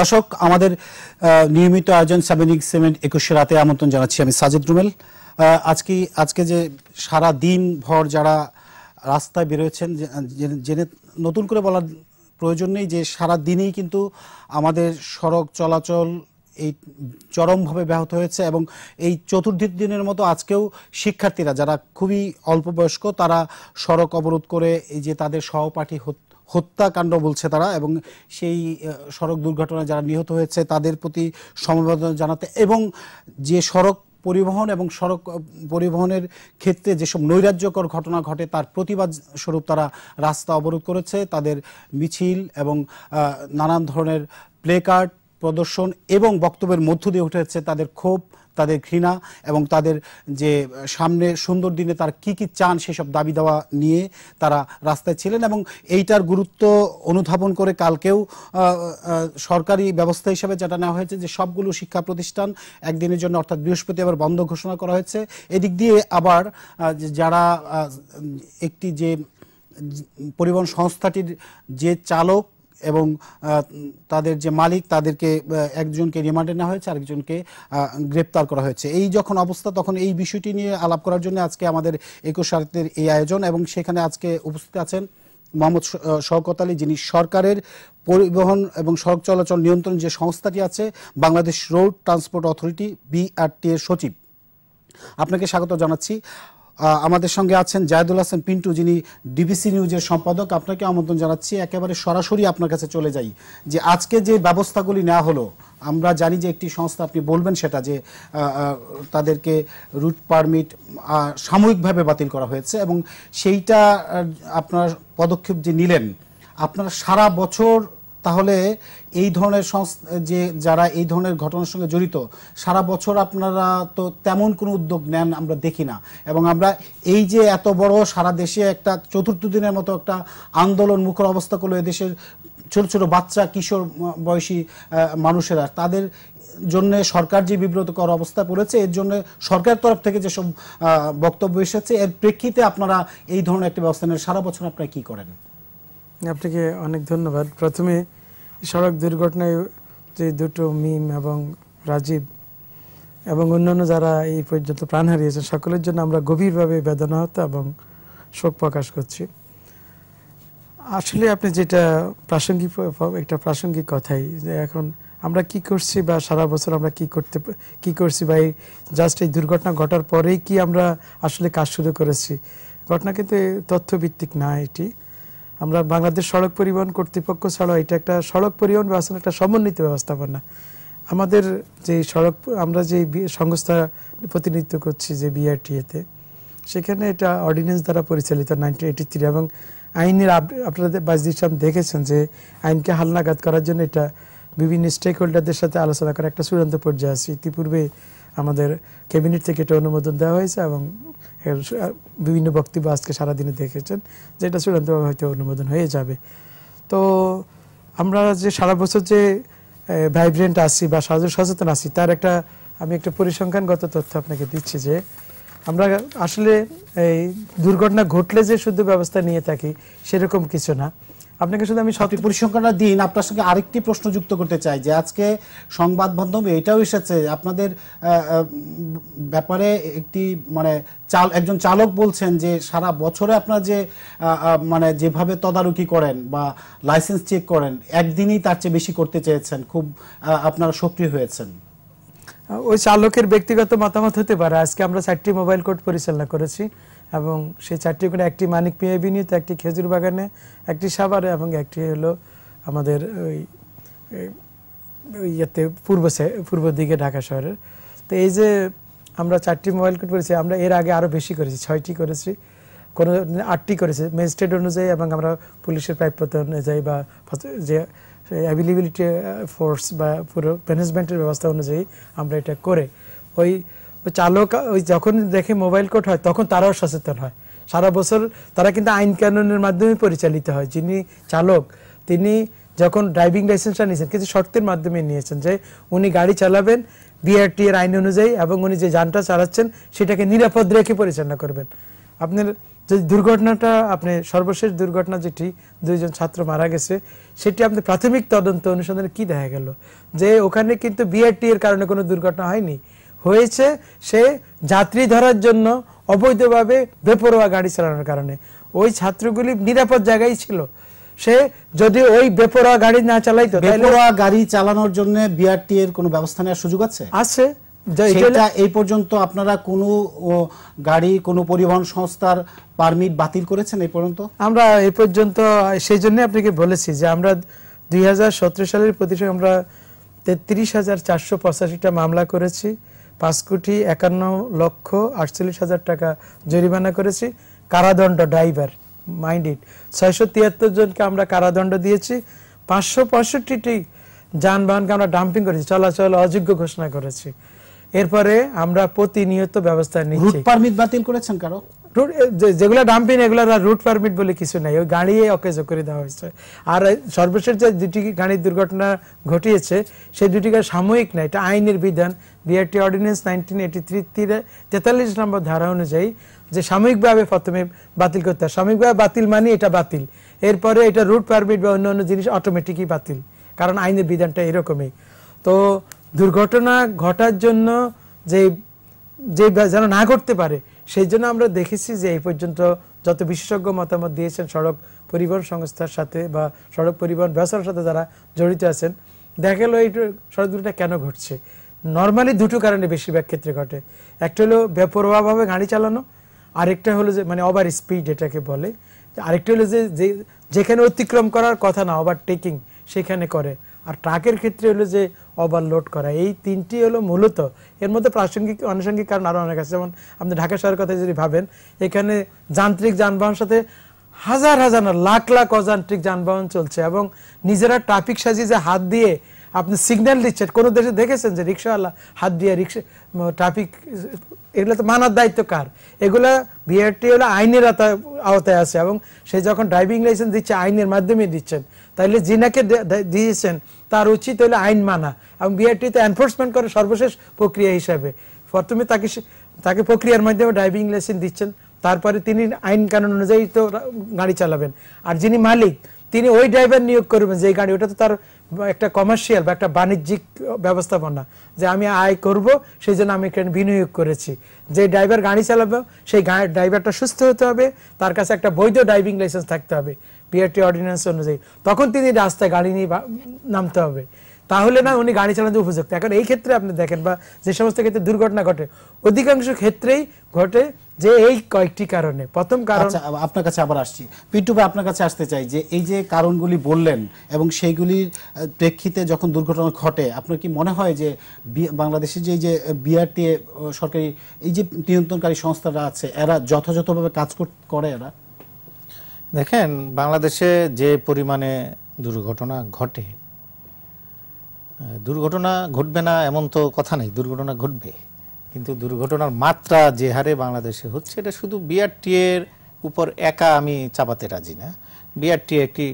দর্শক আমাদের নিয়মিত আয়োজন সেভেন ইক একুশে রাতে আমন্ত্রণ জানাচ্ছি আমি সাজিদ রুমেল আজকে আজকে যে সারা দিন ভর যারা রাস্তায় বেরোচ্ছেন জেনে নতুন করে বলার প্রয়োজন নেই যে সারা দিনেই কিন্তু আমাদের সড়ক চলাচল এই চরমভাবে ব্যাহত হয়েছে এবং এই চতুর্থ দিনের মতো আজকেও শিক্ষার্থীরা যারা খুবই অল্প বয়স্ক তারা সড়ক অবরোধ করে এই যে তাদের সহপাঠী হত্যাকাণ্ড বলছে তারা এবং সেই সড়ক দুর্ঘটনায় যারা নিহত হয়েছে তাদের প্রতি সমবেদনা জানাতে এবং যে সড়ক পরিবহন এবং সড়ক পরিবহনের ক্ষেত্রে যেসব নৈরাজ্যকর ঘটনা ঘটে তার প্রতিবাদ স্বরূপ তারা রাস্তা অবরোধ করেছে তাদের মিছিল এবং নানান ধরনের কার্ড প্রদর্শন এবং বক্তব্যের মধ্য দিয়ে উঠেছে তাদের ক্ষোভ তাদের ঘৃণা এবং তাদের যে সামনে সুন্দর দিনে তার কি কি চান সেসব দাবি দেওয়া নিয়ে তারা রাস্তায় ছিলেন এবং এইটার গুরুত্ব অনুধাবন করে কালকেও সরকারি ব্যবস্থা হিসেবে যেটা নেওয়া হয়েছে যে সবগুলো শিক্ষা প্রতিষ্ঠান একদিনের জন্য অর্থাৎ বৃহস্পতিবার বন্ধ ঘোষণা করা হয়েছে এদিক দিয়ে আবার যারা একটি যে পরিবহন সংস্থাটির যে চালক এবং তাদের যে মালিক তাদেরকে একজনকে রিমান্ডে নেওয়া হয়েছে আরেকজনকে গ্রেপ্তার করা হয়েছে এই যখন অবস্থা তখন এই বিষয়টি নিয়ে আলাপ করার জন্য আজকে আমাদের একুশ সাহিত্যের এই আয়োজন এবং সেখানে আজকে উপস্থিত আছেন মোহাম্মদ শওকত আলী যিনি সরকারের পরিবহন এবং সড়ক চলাচল নিয়ন্ত্রণ যে সংস্থাটি আছে Bangladesh road transport authority BRT এর সচিব আপনাকে স্বাগত জানাচ্ছি আমাদের সঙ্গে আছেন জায়দুল হাসান পিন্টু যিনি ডিবিসি নিউজের সম্পাদক আপনাকে আমন্ত্রণ জানাচ্ছি একেবারে সরাসরি আপনার কাছে চলে যাই যে আজকে যে ব্যবস্থাগুলি নেওয়া হলো আমরা জানি যে একটি সংস্থা আপনি বলবেন সেটা যে তাদেরকে রুট পারমিট সাময়িকভাবে বাতিল করা হয়েছে এবং সেইটা আপনার পদক্ষেপ যে নিলেন আপনার সারা বছর তাহলে এই ধরনের যে যারা এই ধরনের ঘটনার সঙ্গে জড়িত সারা বছর আপনারা তো তেমন কোনো উদ্যোগ নেন আমরা দেখি না এবং আমরা এই যে এত বড় সারা দেশে একটা চতুর্থ দিনের মতো একটা আন্দোলন মুখর অবস্থা করলো এদেশের ছোট ছোট বাচ্চা কিশোর বয়সী মানুষেরা তাদের জন্য সরকার যে বিব্রতকর অবস্থা পড়েছে এর জন্য সরকার তরফ থেকে যেসব বক্তব্য এসেছে এর প্রেক্ষিতে আপনারা এই ধরনের একটি ব্যবস্থা নেন সারা বছর আপনারা কি করেন আপনাকে অনেক ধন্যবাদ প্রথমে সড়ক দুর্ঘটনায় যে দুটো মিম এবং রাজীব এবং অন্যান্য যারা এই পর্যন্ত প্রাণ হারিয়েছেন সকলের জন্য আমরা গভীরভাবে বেদনাহত এবং শোক প্রকাশ করছি আসলে আপনি যেটা প্রাসঙ্গিক একটা প্রাসঙ্গিক কথাই যে এখন আমরা কি করছি বা সারা বছর আমরা কি করতে কি করছি বা এই জাস্ট এই দুর্ঘটনা ঘটার পরেই কি আমরা আসলে কাজ শুরু করেছি ঘটনা কিন্তু তথ্যভিত্তিক না এটি আমরা বাংলাদেশ সড়ক পরিবহন কর্তৃপক্ষ ছাড়াও এটা একটা সড়ক পরিবহন ব্যবস্থা একটা সমন্বিত ব্যবস্থাপনা আমাদের যে সড়ক আমরা যে সংস্থা প্রতিনিধিত্ব করছি যে বিআরটিএতে সেখানে এটা অর্ডিন্যান্স দ্বারা পরিচালিত নাইনটিন এইটি থ্রি এবং আইনের আপনাদের বাজদিশাম দেখেছেন যে আইনকে হালনাগাদ করার জন্য এটা বিভিন্ন স্টেক হোল্ডারদের সাথে আলোচনা করা একটা চূড়ান্ত পর্যায়ে আছে ইতিপূর্বে আমাদের ক্যাবিনেট থেকে এটা অনুমোদন দেওয়া হয়েছে এবং এর বিভিন্ন বক্তব্য আজকে সারাদিনে দেখেছেন যে এটা চূড়ান্তভাবে হয়তো অনুমোদন হয়ে যাবে তো আমরা যে সারা বছর যে ভাইব্রেন্ট আছি বা সাজু সচেতন আছি তার একটা আমি একটা পরিসংখ্যানগত তথ্য আপনাকে দিচ্ছি যে আমরা আসলে এই দুর্ঘটনা ঘটলে যে শুধু ব্যবস্থা নিয়ে থাকি সেরকম কিছু না আপনাকে শুধু আমি সত্যি পরিসংখ্যানটা দিন আপনার সঙ্গে আরেকটি প্রশ্ন যুক্ত করতে চাই যে আজকে সংবাদ মাধ্যমে এটাও এসেছে আপনাদের ব্যাপারে একটি মানে চাল একজন চালক বলছেন যে সারা বছরে আপনার যে মানে যেভাবে তদারকি করেন বা লাইসেন্স চেক করেন একদিনই তার চেয়ে বেশি করতে চেয়েছেন খুব আপনারা সক্রিয় হয়েছেন ওই চালকের ব্যক্তিগত মতামত হতে পারে আজকে আমরা চারটি মোবাইল কোর্ট পরিচালনা করেছি এবং সেই চারটি করে একটি মানিক পেয়ে এভিনিউতে একটি খেজুর বাগানে একটি সাভারে এবং একটি হলো আমাদের ওই ইয়েতে পূর্ব পূর্ব দিকে ঢাকা শহরের তো এই যে আমরা চারটি মোবাইল কোর্ট করেছি আমরা এর আগে আরও বেশি করেছি ছয়টি করেছি কোনো আটটি করেছে ম্যাজিস্ট্রেট অনুযায়ী এবং আমরা পুলিশের প্রাপ্যতা অনুযায়ী বা যে অ্যাভেলেবিলিটি ফোর্স বা পুরো ম্যানেজমেন্টের ব্যবস্থা অনুযায়ী আমরা এটা করে ওই চালক ওই যখন দেখে মোবাইল কোর্ট হয় তখন তারাও সচেতন হয় সারা বছর তারা কিন্তু আইন কানুনের মাধ্যমে পরিচালিত হয় যিনি চালক তিনি যখন ড্রাইভিং লাইসেন্সটা নিয়েছেন কিছু শর্তের মাধ্যমে নিয়েছেন যে উনি গাড়ি চালাবেন বিআরটি এর আইন অনুযায়ী এবং উনি যে যানটা চালাচ্ছেন সেটাকে নিরাপদ রেখে পরিচালনা করবেন আপনার যে দুর্ঘটনাটা আপনি সর্বশেষ দুর্ঘটনা যেটি দুইজন ছাত্র মারা গেছে সেটি আপনি প্রাথমিক তদন্ত অনুসন্ধানে কি দেখা গেল যে ওখানে কিন্তু বিআরটি এর কারণে কোনো দুর্ঘটনা হয়নি হয়েছে সে যাত্রী ধরার জন্য অবৈধভাবে বেপরোয়া গাড়ি চালানোর কারণে ওই ছাত্রগুলি নিরাপদ জায়গায় ছিল সে যদি ওই বেপরোয়া গাড়ি না চালাইতো বেপরোয়া গাড়ি চালানোর জন্য বিআরটি এর কোনো ব্যবস্থা নেওয়ার সুযোগ আছে আছে এই পর্যন্ত আপনারা কোনো গাড়ি কোনো পরিবহন সংস্থার পারমিট বাতিল করেছেন এই পর্যন্ত আমরা এই পর্যন্ত সেই জন্য আপনাকে বলেছি যে আমরা দুই সালের প্রতিষ্ঠা আমরা তেত্রিশ হাজার চারশো পঁচাশিটা মামলা করেছি পাঁচ কোটি একান্ন লক্ষ আটচল্লিশ হাজার টাকা জরিমানা করেছি কারাদণ্ড ড্রাইভার মাইন্ড ইট ছয়শো তিয়াত্তর জনকে আমরা কারাদণ্ড দিয়েছি পাঁচশো পঁয়ষট্টিটি যানবাহনকে আমরা ডাম্পিং করেছি চলাচল অযোগ্য ঘোষণা করেছি এরপরে আমরা প্রতিনিয়ত ব্যবস্থা নিচ্ছি পারমিট বাতিল করেছেন কারো যেগুলো ডাম্পিং এগুলো রুট পারমিট বলে কিছু নাই ওই গাড়ি অকেজ করে দেওয়া হয়েছে আর সর্বশেষ যে দুটি গাড়ির দুর্ঘটনা ঘটিয়েছে সেই দুটি গাড়ি সাময়িক নয় এটা আইনের বিধান BRT ordinance nineteen eighty three তেতাল্লিশ নম্বর ধারা অনুযায়ী যে সাময়িকভাবে প্রথমে বাতিল করতে হয় সাময়িকভাবে বাতিল মানে এটা বাতিল এরপরে এটা রুট পারমিট বা অন্য অন্য জিনিস অটোমেটিকই বাতিল কারণ আইনের বিধানটা এরকমই তো দুর্ঘটনা ঘটার জন্য যে যে যেন না ঘটতে পারে সেই জন্য আমরা দেখেছি যে এই পর্যন্ত যত বিশেষজ্ঞ মতামত দিয়েছেন সড়ক পরিবহন সংস্থার সাথে বা সড়ক পরিবহন ব্যবসার সাথে যারা জড়িত আছেন দেখা গেল এই সড়ক দুর্ঘটনা কেন ঘটছে নর্মালি দুটো কারণে বেশিরভাগ ক্ষেত্রে ঘটে একটা হলো বেপরোয়াভাবে গাড়ি চালানো আরেকটা হলো যে মানে ওভার স্পিড এটাকে বলে আরেকটা হলো যে যেখানে অতিক্রম করার কথা না ওভারটেকিং সেখানে করে আর ট্রাকের ক্ষেত্রে হলো যে ওভারলোড করা এই তিনটি হলো মূলত এর মধ্যে প্রাসঙ্গিক আনুষঙ্গিক কারণ আরও অনেক আছে যেমন আপনি ঢাকা শহরের কথা যদি ভাবেন এখানে যান্ত্রিক যানবাহন সাথে হাজার হাজার লাখ লাখ অযান্ত্রিক যানবাহন চলছে এবং নিজেরা ট্রাফিক সাজিয়ে যে হাত দিয়ে আপনি সিগন্যাল দিচ্ছেন কোনো দেশে দেখেছেন যে রিক্সাওয়ালা হাত দিয়ে রিক্সা ট্রাফিক এগুলো তো মানার দায়িত্ব কার এগুলো ভিআরটি হলো আইনের আওতায় আছে এবং সে যখন ড্রাইভিং লাইসেন্স দিচ্ছে আইনের মাধ্যমে দিচ্ছেন তাহলে জিনাকে দিয়েছেন তার উচিত হলে আইন মানা এবং বিআরটিতে এনফোর্সমেন্ট করে সর্বশেষ প্রক্রিয়া হিসাবে প্রথমে তাকে তাকে প্রক্রিয়ার মাধ্যমে ড্রাইভিং লাইসেন্স দিচ্ছেন তারপরে তিনি আইন কানুন অনুযায়ী তো গাড়ি চালাবেন আর যিনি মালিক তিনি ওই ড্রাইভার নিয়োগ করবেন যে গাড়ি ওটা তো তার একটা কমার্শিয়াল বা একটা বাণিজ্যিক ব্যবস্থাপনা যে আমি আয় করব সেই জন্য আমি এখানে বিনিয়োগ করেছি যে ড্রাইভার গাড়ি চালাবে সেই ড্রাইভারটা সুস্থ হতে হবে তার কাছে একটা বৈধ ড্রাইভিং লাইসেন্স থাকতে হবে পিআরটি অর্ডিন্যান্স অনুযায়ী তখন তিনি রাস্তায় গাড়ি নিয়ে নামতে হবে তাহলে না উনি গাড়ি চালানোর উপযুক্ত এখন এই ক্ষেত্রে আপনি দেখেন বা যে সমস্ত ক্ষেত্রে দুর্ঘটনা ঘটে অধিকাংশ ক্ষেত্রেই ঘটে যে এই কয়েকটি কারণে প্রথম কারণ আচ্ছা, আপনার কাছে আবার আসছি পিটু ভাই আপনার কাছে আসতে চাই যে এই যে কারণগুলি বললেন এবং সেইগুলির প্রেক্ষিতে যখন দুর্ঘটনা ঘটে আপনার কি মনে হয় যে বাংলাদেশে যে এই যে বিআরটিএ সরকারি এই যে নিয়ন্ত্রণকারী সংস্থারা আছে এরা যথাযথভাবে কাজ করে এরা দেখেন বাংলাদেশে যে পরিমাণে দুর্ঘটনা ঘটে দুর্ঘটনা ঘটবে না এমন তো কথা নেই দুর্ঘটনা ঘটবে কিন্তু দুর্ঘটনার মাত্রা যে হারে বাংলাদেশে হচ্ছে এটা শুধু বিআরটি এর উপর একা আমি চাপাতে রাজি না বিআরটি একটি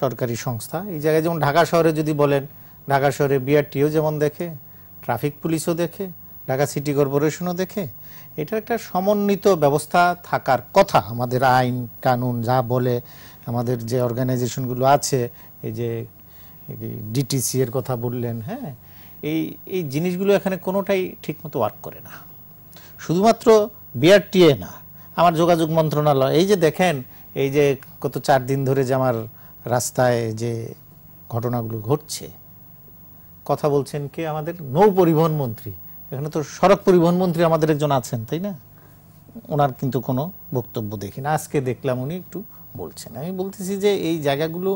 সরকারি সংস্থা এই জায়গায় যেমন ঢাকা শহরে যদি বলেন ঢাকা শহরে বিআরটিও যেমন দেখে ট্রাফিক পুলিশও দেখে ঢাকা সিটি কর্পোরেশনও দেখে এটা একটা সমন্বিত ব্যবস্থা থাকার কথা আমাদের আইন কানুন যা বলে আমাদের যে অর্গানাইজেশনগুলো আছে এই যে ডিটিসি এর কথা বললেন হ্যাঁ এই এই জিনিসগুলো এখানে কোনোটাই ঠিকমতো ওয়ার্ক করে না শুধুমাত্র বিআরটিএ না আমার যোগাযোগ মন্ত্রণালয় এই যে দেখেন এই যে গত চার দিন ধরে যে আমার রাস্তায় যে ঘটনাগুলো ঘটছে কথা বলছেন কে আমাদের নৌ পরিবহন মন্ত্রী এখানে তো সড়ক পরিবহন মন্ত্রী আমাদের একজন আছেন তাই না ওনার কিন্তু কোনো বক্তব্য দেখি না আজকে দেখলাম উনি একটু বলছেন আমি বলতেছি যে এই জায়গাগুলো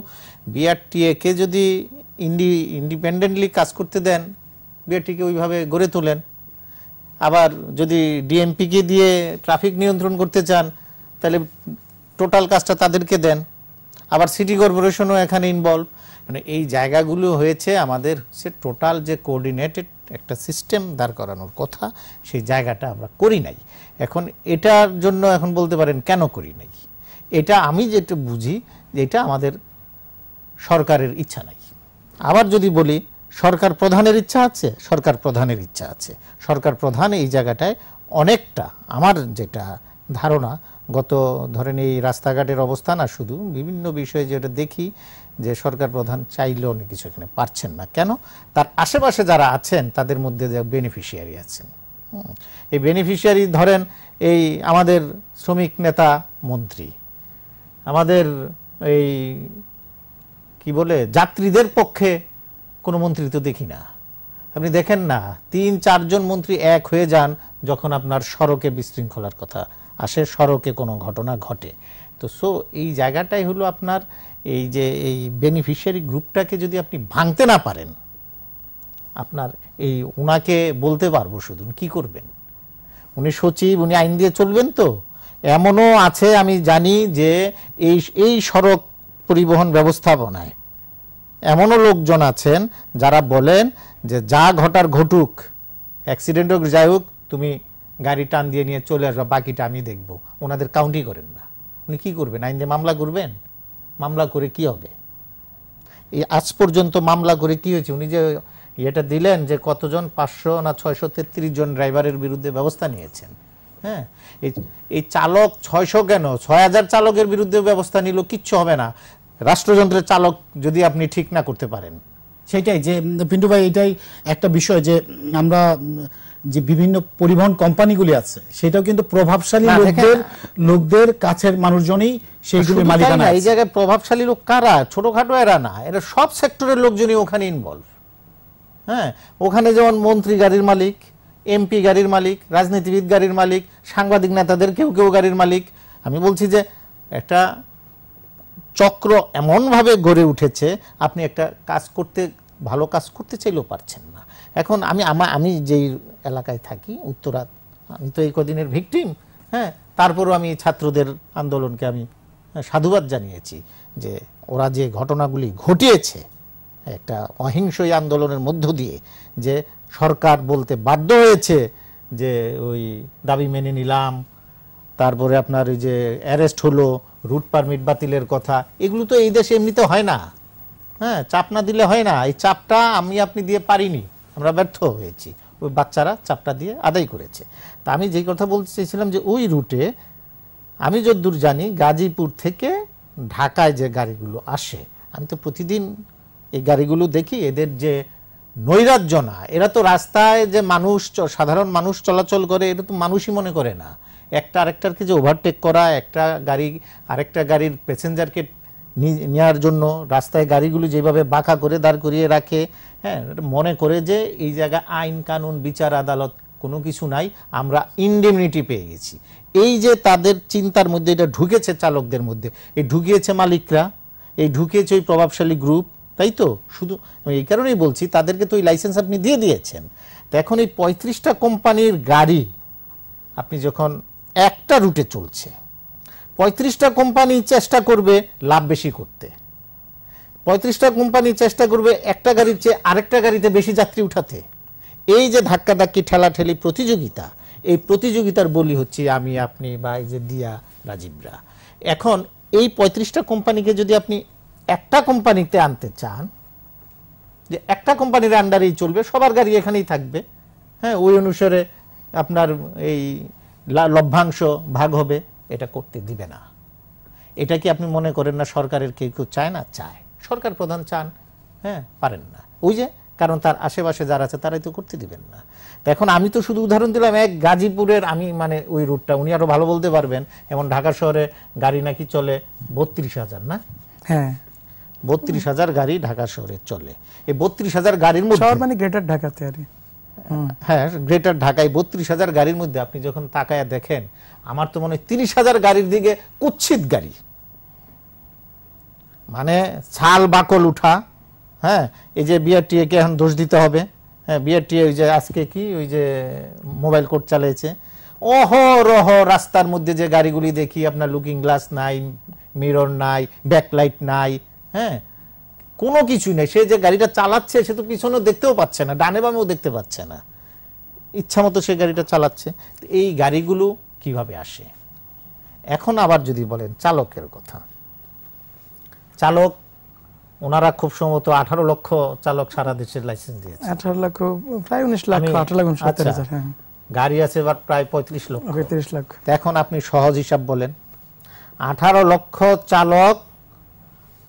বিআরটিএকে যদি ইন্ডি ইন্ডিপেন্ডেন্টলি কাজ করতে দেন বিআরটিকে ওইভাবে গড়ে তোলেন আবার যদি ডিএমপিকে দিয়ে ট্রাফিক নিয়ন্ত্রণ করতে চান তাহলে টোটাল কাজটা তাদেরকে দেন আবার সিটি কর্পোরেশনও এখানে ইনভলভ মানে এই জায়গাগুলো হয়েছে আমাদের সে টোটাল যে কোঅর্ডিনেটেড একটা সিস্টেম দাঁড় করানোর কথা সেই জায়গাটা আমরা করি নাই এখন এটার জন্য এখন বলতে পারেন কেন করি নাই এটা আমি যেটা বুঝি যে এটা আমাদের সরকারের ইচ্ছা নাই আবার যদি বলি সরকার প্রধানের ইচ্ছা আছে সরকার প্রধানের ইচ্ছা আছে সরকার প্রধান এই জায়গাটায় অনেকটা আমার যেটা ধারণা গত ধরেন এই রাস্তাঘাটের অবস্থা না শুধু বিভিন্ন বিষয়ে যেটা দেখি যে সরকার প্রধান চাইলেও উনি কিছু এখানে পারছেন না কেন তার আশেপাশে যারা আছেন তাদের মধ্যে যে বেনিফিশিয়ারি আছেন এই বেনিফিশিয়ারি ধরেন এই আমাদের শ্রমিক নেতা মন্ত্রী আমাদের এই কি বলে যাত্রীদের পক্ষে কোনো মন্ত্রী তো দেখি না আপনি দেখেন না তিন চারজন মন্ত্রী এক হয়ে যান যখন আপনার সড়কে বিশৃঙ্খলার কথা আসে সড়কে কোনো ঘটনা ঘটে তো সো এই জায়গাটাই হলো আপনার এই যে এই বেনিফিশিয়ারি গ্রুপটাকে যদি আপনি ভাঙতে না পারেন আপনার এই ওনাকে বলতে পারবো শুধু কি করবেন উনি সচিব উনি আইন দিয়ে চলবেন তো এমনও আছে আমি জানি যে এই এই সড়ক পরিবহন ব্যবস্থাপনায় এমনও লোকজন আছেন যারা বলেন যে যা ঘটার ঘটুক অ্যাক্সিডেন্ট হোক যাই হোক তুমি গাড়ি টান দিয়ে নিয়ে চলে আসবা বাকিটা আমি দেখব ওনাদের কাউন্টি করেন না উনি কী করবেন আইন দিয়ে মামলা করবেন মামলা করে কি হবে এই আজ পর্যন্ত মামলা করে কি হয়েছে উনি যে এটা দিলেন যে কতজন পাঁচশো না ছয়শো তেত্রিশ জন ড্রাইভারের বিরুদ্ধে ব্যবস্থা নিয়েছেন হ্যাঁ এই চালক ছয়শো কেন ছয় হাজার চালকের বিরুদ্ধে ব্যবস্থা নিল কিচ্ছু হবে না রাষ্ট্রযন্ত্রের চালক যদি আপনি ঠিক না করতে পারেন সেটাই যে পিন্টু ভাই এটাই একটা বিষয় যে আমরা যে বিভিন্ন পরিবহন কোম্পানিগুলি আছে সেটাও কিন্তু প্রভাবশালী লোকদের লোকদের কাছের মানুষজনই সেইগুলির মালিকানা এই জায়গায় প্রভাবশালী লোক কারা ছোটখাটো এরা না এরা সব সেক্টরের লোকজনই ওখানে ইনভলভ হ্যাঁ ওখানে যেমন মন্ত্রী গাড়ির মালিক এমপি গাড়ির মালিক রাজনীতিবিদ গাড়ির মালিক সাংবাদিক নেতাদের কেউ কেউ গাড়ির মালিক আমি বলছি যে একটা চক্র এমনভাবে গড়ে উঠেছে আপনি একটা কাজ করতে ভালো কাজ করতে চাইলেও পারছেন না এখন আমি আমা আমি যেই এলাকায় থাকি উত্তরা আমি তো এই কদিনের ভিকটিম হ্যাঁ তারপরও আমি ছাত্রদের আন্দোলনকে আমি সাধুবাদ জানিয়েছি যে ওরা যে ঘটনাগুলি ঘটিয়েছে একটা অহিংসই আন্দোলনের মধ্য দিয়ে যে সরকার বলতে বাধ্য হয়েছে যে ওই দাবি মেনে নিলাম তারপরে আপনার ওই যে অ্যারেস্ট হলো রুট পারমিট বাতিলের কথা এগুলো তো এই দেশে এমনিতে হয় না হ্যাঁ চাপ না দিলে হয় না এই চাপটা আমি আপনি দিয়ে পারিনি আমরা ব্যর্থ হয়েছি ওই বাচ্চারা চাপটা দিয়ে আদায় করেছে তা আমি যেই কথা বলতে চেয়েছিলাম যে ওই রুটে আমি যদ্দূর জানি গাজীপুর থেকে ঢাকায় যে গাড়িগুলো আসে আমি তো প্রতিদিন এই গাড়িগুলো দেখি এদের যে নৈরাজ্য না এরা তো রাস্তায় যে মানুষ সাধারণ মানুষ চলাচল করে এটা তো মানুষই মনে করে না একটা আরেকটারকে যে ওভারটেক করা একটা গাড়ি আরেকটা গাড়ির প্যাসেঞ্জারকে নেওয়ার জন্য রাস্তায় গাড়িগুলো যেভাবে বাঁকা করে দাঁড় করিয়ে রাখে হ্যাঁ মনে করে যে এই জায়গায় আইন কানুন বিচার আদালত কোনো কিছু নাই আমরা ইনডেমনিটি পেয়ে গেছি এই যে তাদের চিন্তার মধ্যে এটা ঢুকেছে চালকদের মধ্যে এই ঢুকিয়েছে মালিকরা এই ঢুকিয়েছে ওই প্রভাবশালী গ্রুপ তাই তো শুধু এই কারণেই বলছি তাদেরকে তো ওই লাইসেন্স আপনি দিয়ে দিয়েছেন তো এখন এই পঁয়ত্রিশটা কোম্পানির গাড়ি আপনি যখন একটা রুটে চলছে পঁয়ত্রিশটা কোম্পানি চেষ্টা করবে লাভ বেশি করতে পঁয়ত্রিশটা কোম্পানি চেষ্টা করবে একটা গাড়ির চেয়ে আরেকটা গাড়িতে বেশি যাত্রী উঠাতে এই যে ধাক্কাধাক্কি ঠেলাঠেলি প্রতিযোগিতা এই প্রতিযোগিতার বলি হচ্ছে আমি আপনি বা এই যে দিয়া রাজীবরা এখন এই পঁয়ত্রিশটা কোম্পানিকে যদি আপনি একটা কোম্পানিতে আনতে চান যে একটা কোম্পানির আন্ডারেই চলবে সবার গাড়ি এখানেই থাকবে হ্যাঁ ওই অনুসারে আপনার এই লভ্যাংশ ভাগ হবে এটা করতে দিবে না এটা কি আপনি মনে করেন না সরকারের কেউ কেউ চায় না চায় সরকার প্রধান চান হ্যাঁ পারেন না ওই যে কারণ তার আশেপাশে যারা আছে তারাই তো করতে দিবেন না এখন আমি তো শুধু উদাহরণ দিলাম এক গাজীপুরের আমি মানে ওই রুটটা উনি আরো ভালো বলতে পারবেন এমন ঢাকা শহরে গাড়ি নাকি চলে বত্রিশ হাজার না হ্যাঁ বত্রিশ হাজার গাড়ি ঢাকা শহরে চলে এই বত্রিশ হাজার গাড়ির মধ্যে শহর মানে গ্রেটার ঢাকাতে আর হ্যাঁ গ্রেটার ঢাকায় বত্রিশ হাজার গাড়ির মধ্যে আপনি যখন তাকায় দেখেন আমার তো মনে হয় তিরিশ হাজার গাড়ির দিকে কুচ্ছিত গাড়ি মানে ছাল বাকল উঠা হ্যাঁ এই যে বিআরটিএকে এখন দোষ দিতে হবে হ্যাঁ বিআরটিএ ওই যে আজকে কি ওই যে মোবাইল কোর্ট চালিয়েছে অহরহ রাস্তার মধ্যে যে গাড়িগুলি দেখি আপনার লুকিং গ্লাস নাই মিরর নাই ব্যাকলাইট নাই হ্যাঁ কোনো কিছু নেই সে যে গাড়িটা চালাচ্ছে সে তো পিছনেও দেখতেও পাচ্ছে না ডানে বামেও দেখতে পাচ্ছে না ইচ্ছা মতো সে গাড়িটা চালাচ্ছে এই গাড়িগুলো কিভাবে আসে এখন আবার যদি বলেন চালকের কথা চালক ওনারা খুব সম্ভবত আঠারো লক্ষ চালক সারা দেশের লাইসেন্স দিয়েছে আঠারো লক্ষ প্রায় উনিশ লাখ আঠারো লাখ আচ্ছা। হ্যাঁ। গাড়ি আছে এবার প্রায় পঁয়ত্রিশ লক্ষ পঁয়ত্রিশ লক্ষ এখন আপনি সহজ হিসাব বলেন আঠারো লক্ষ চালক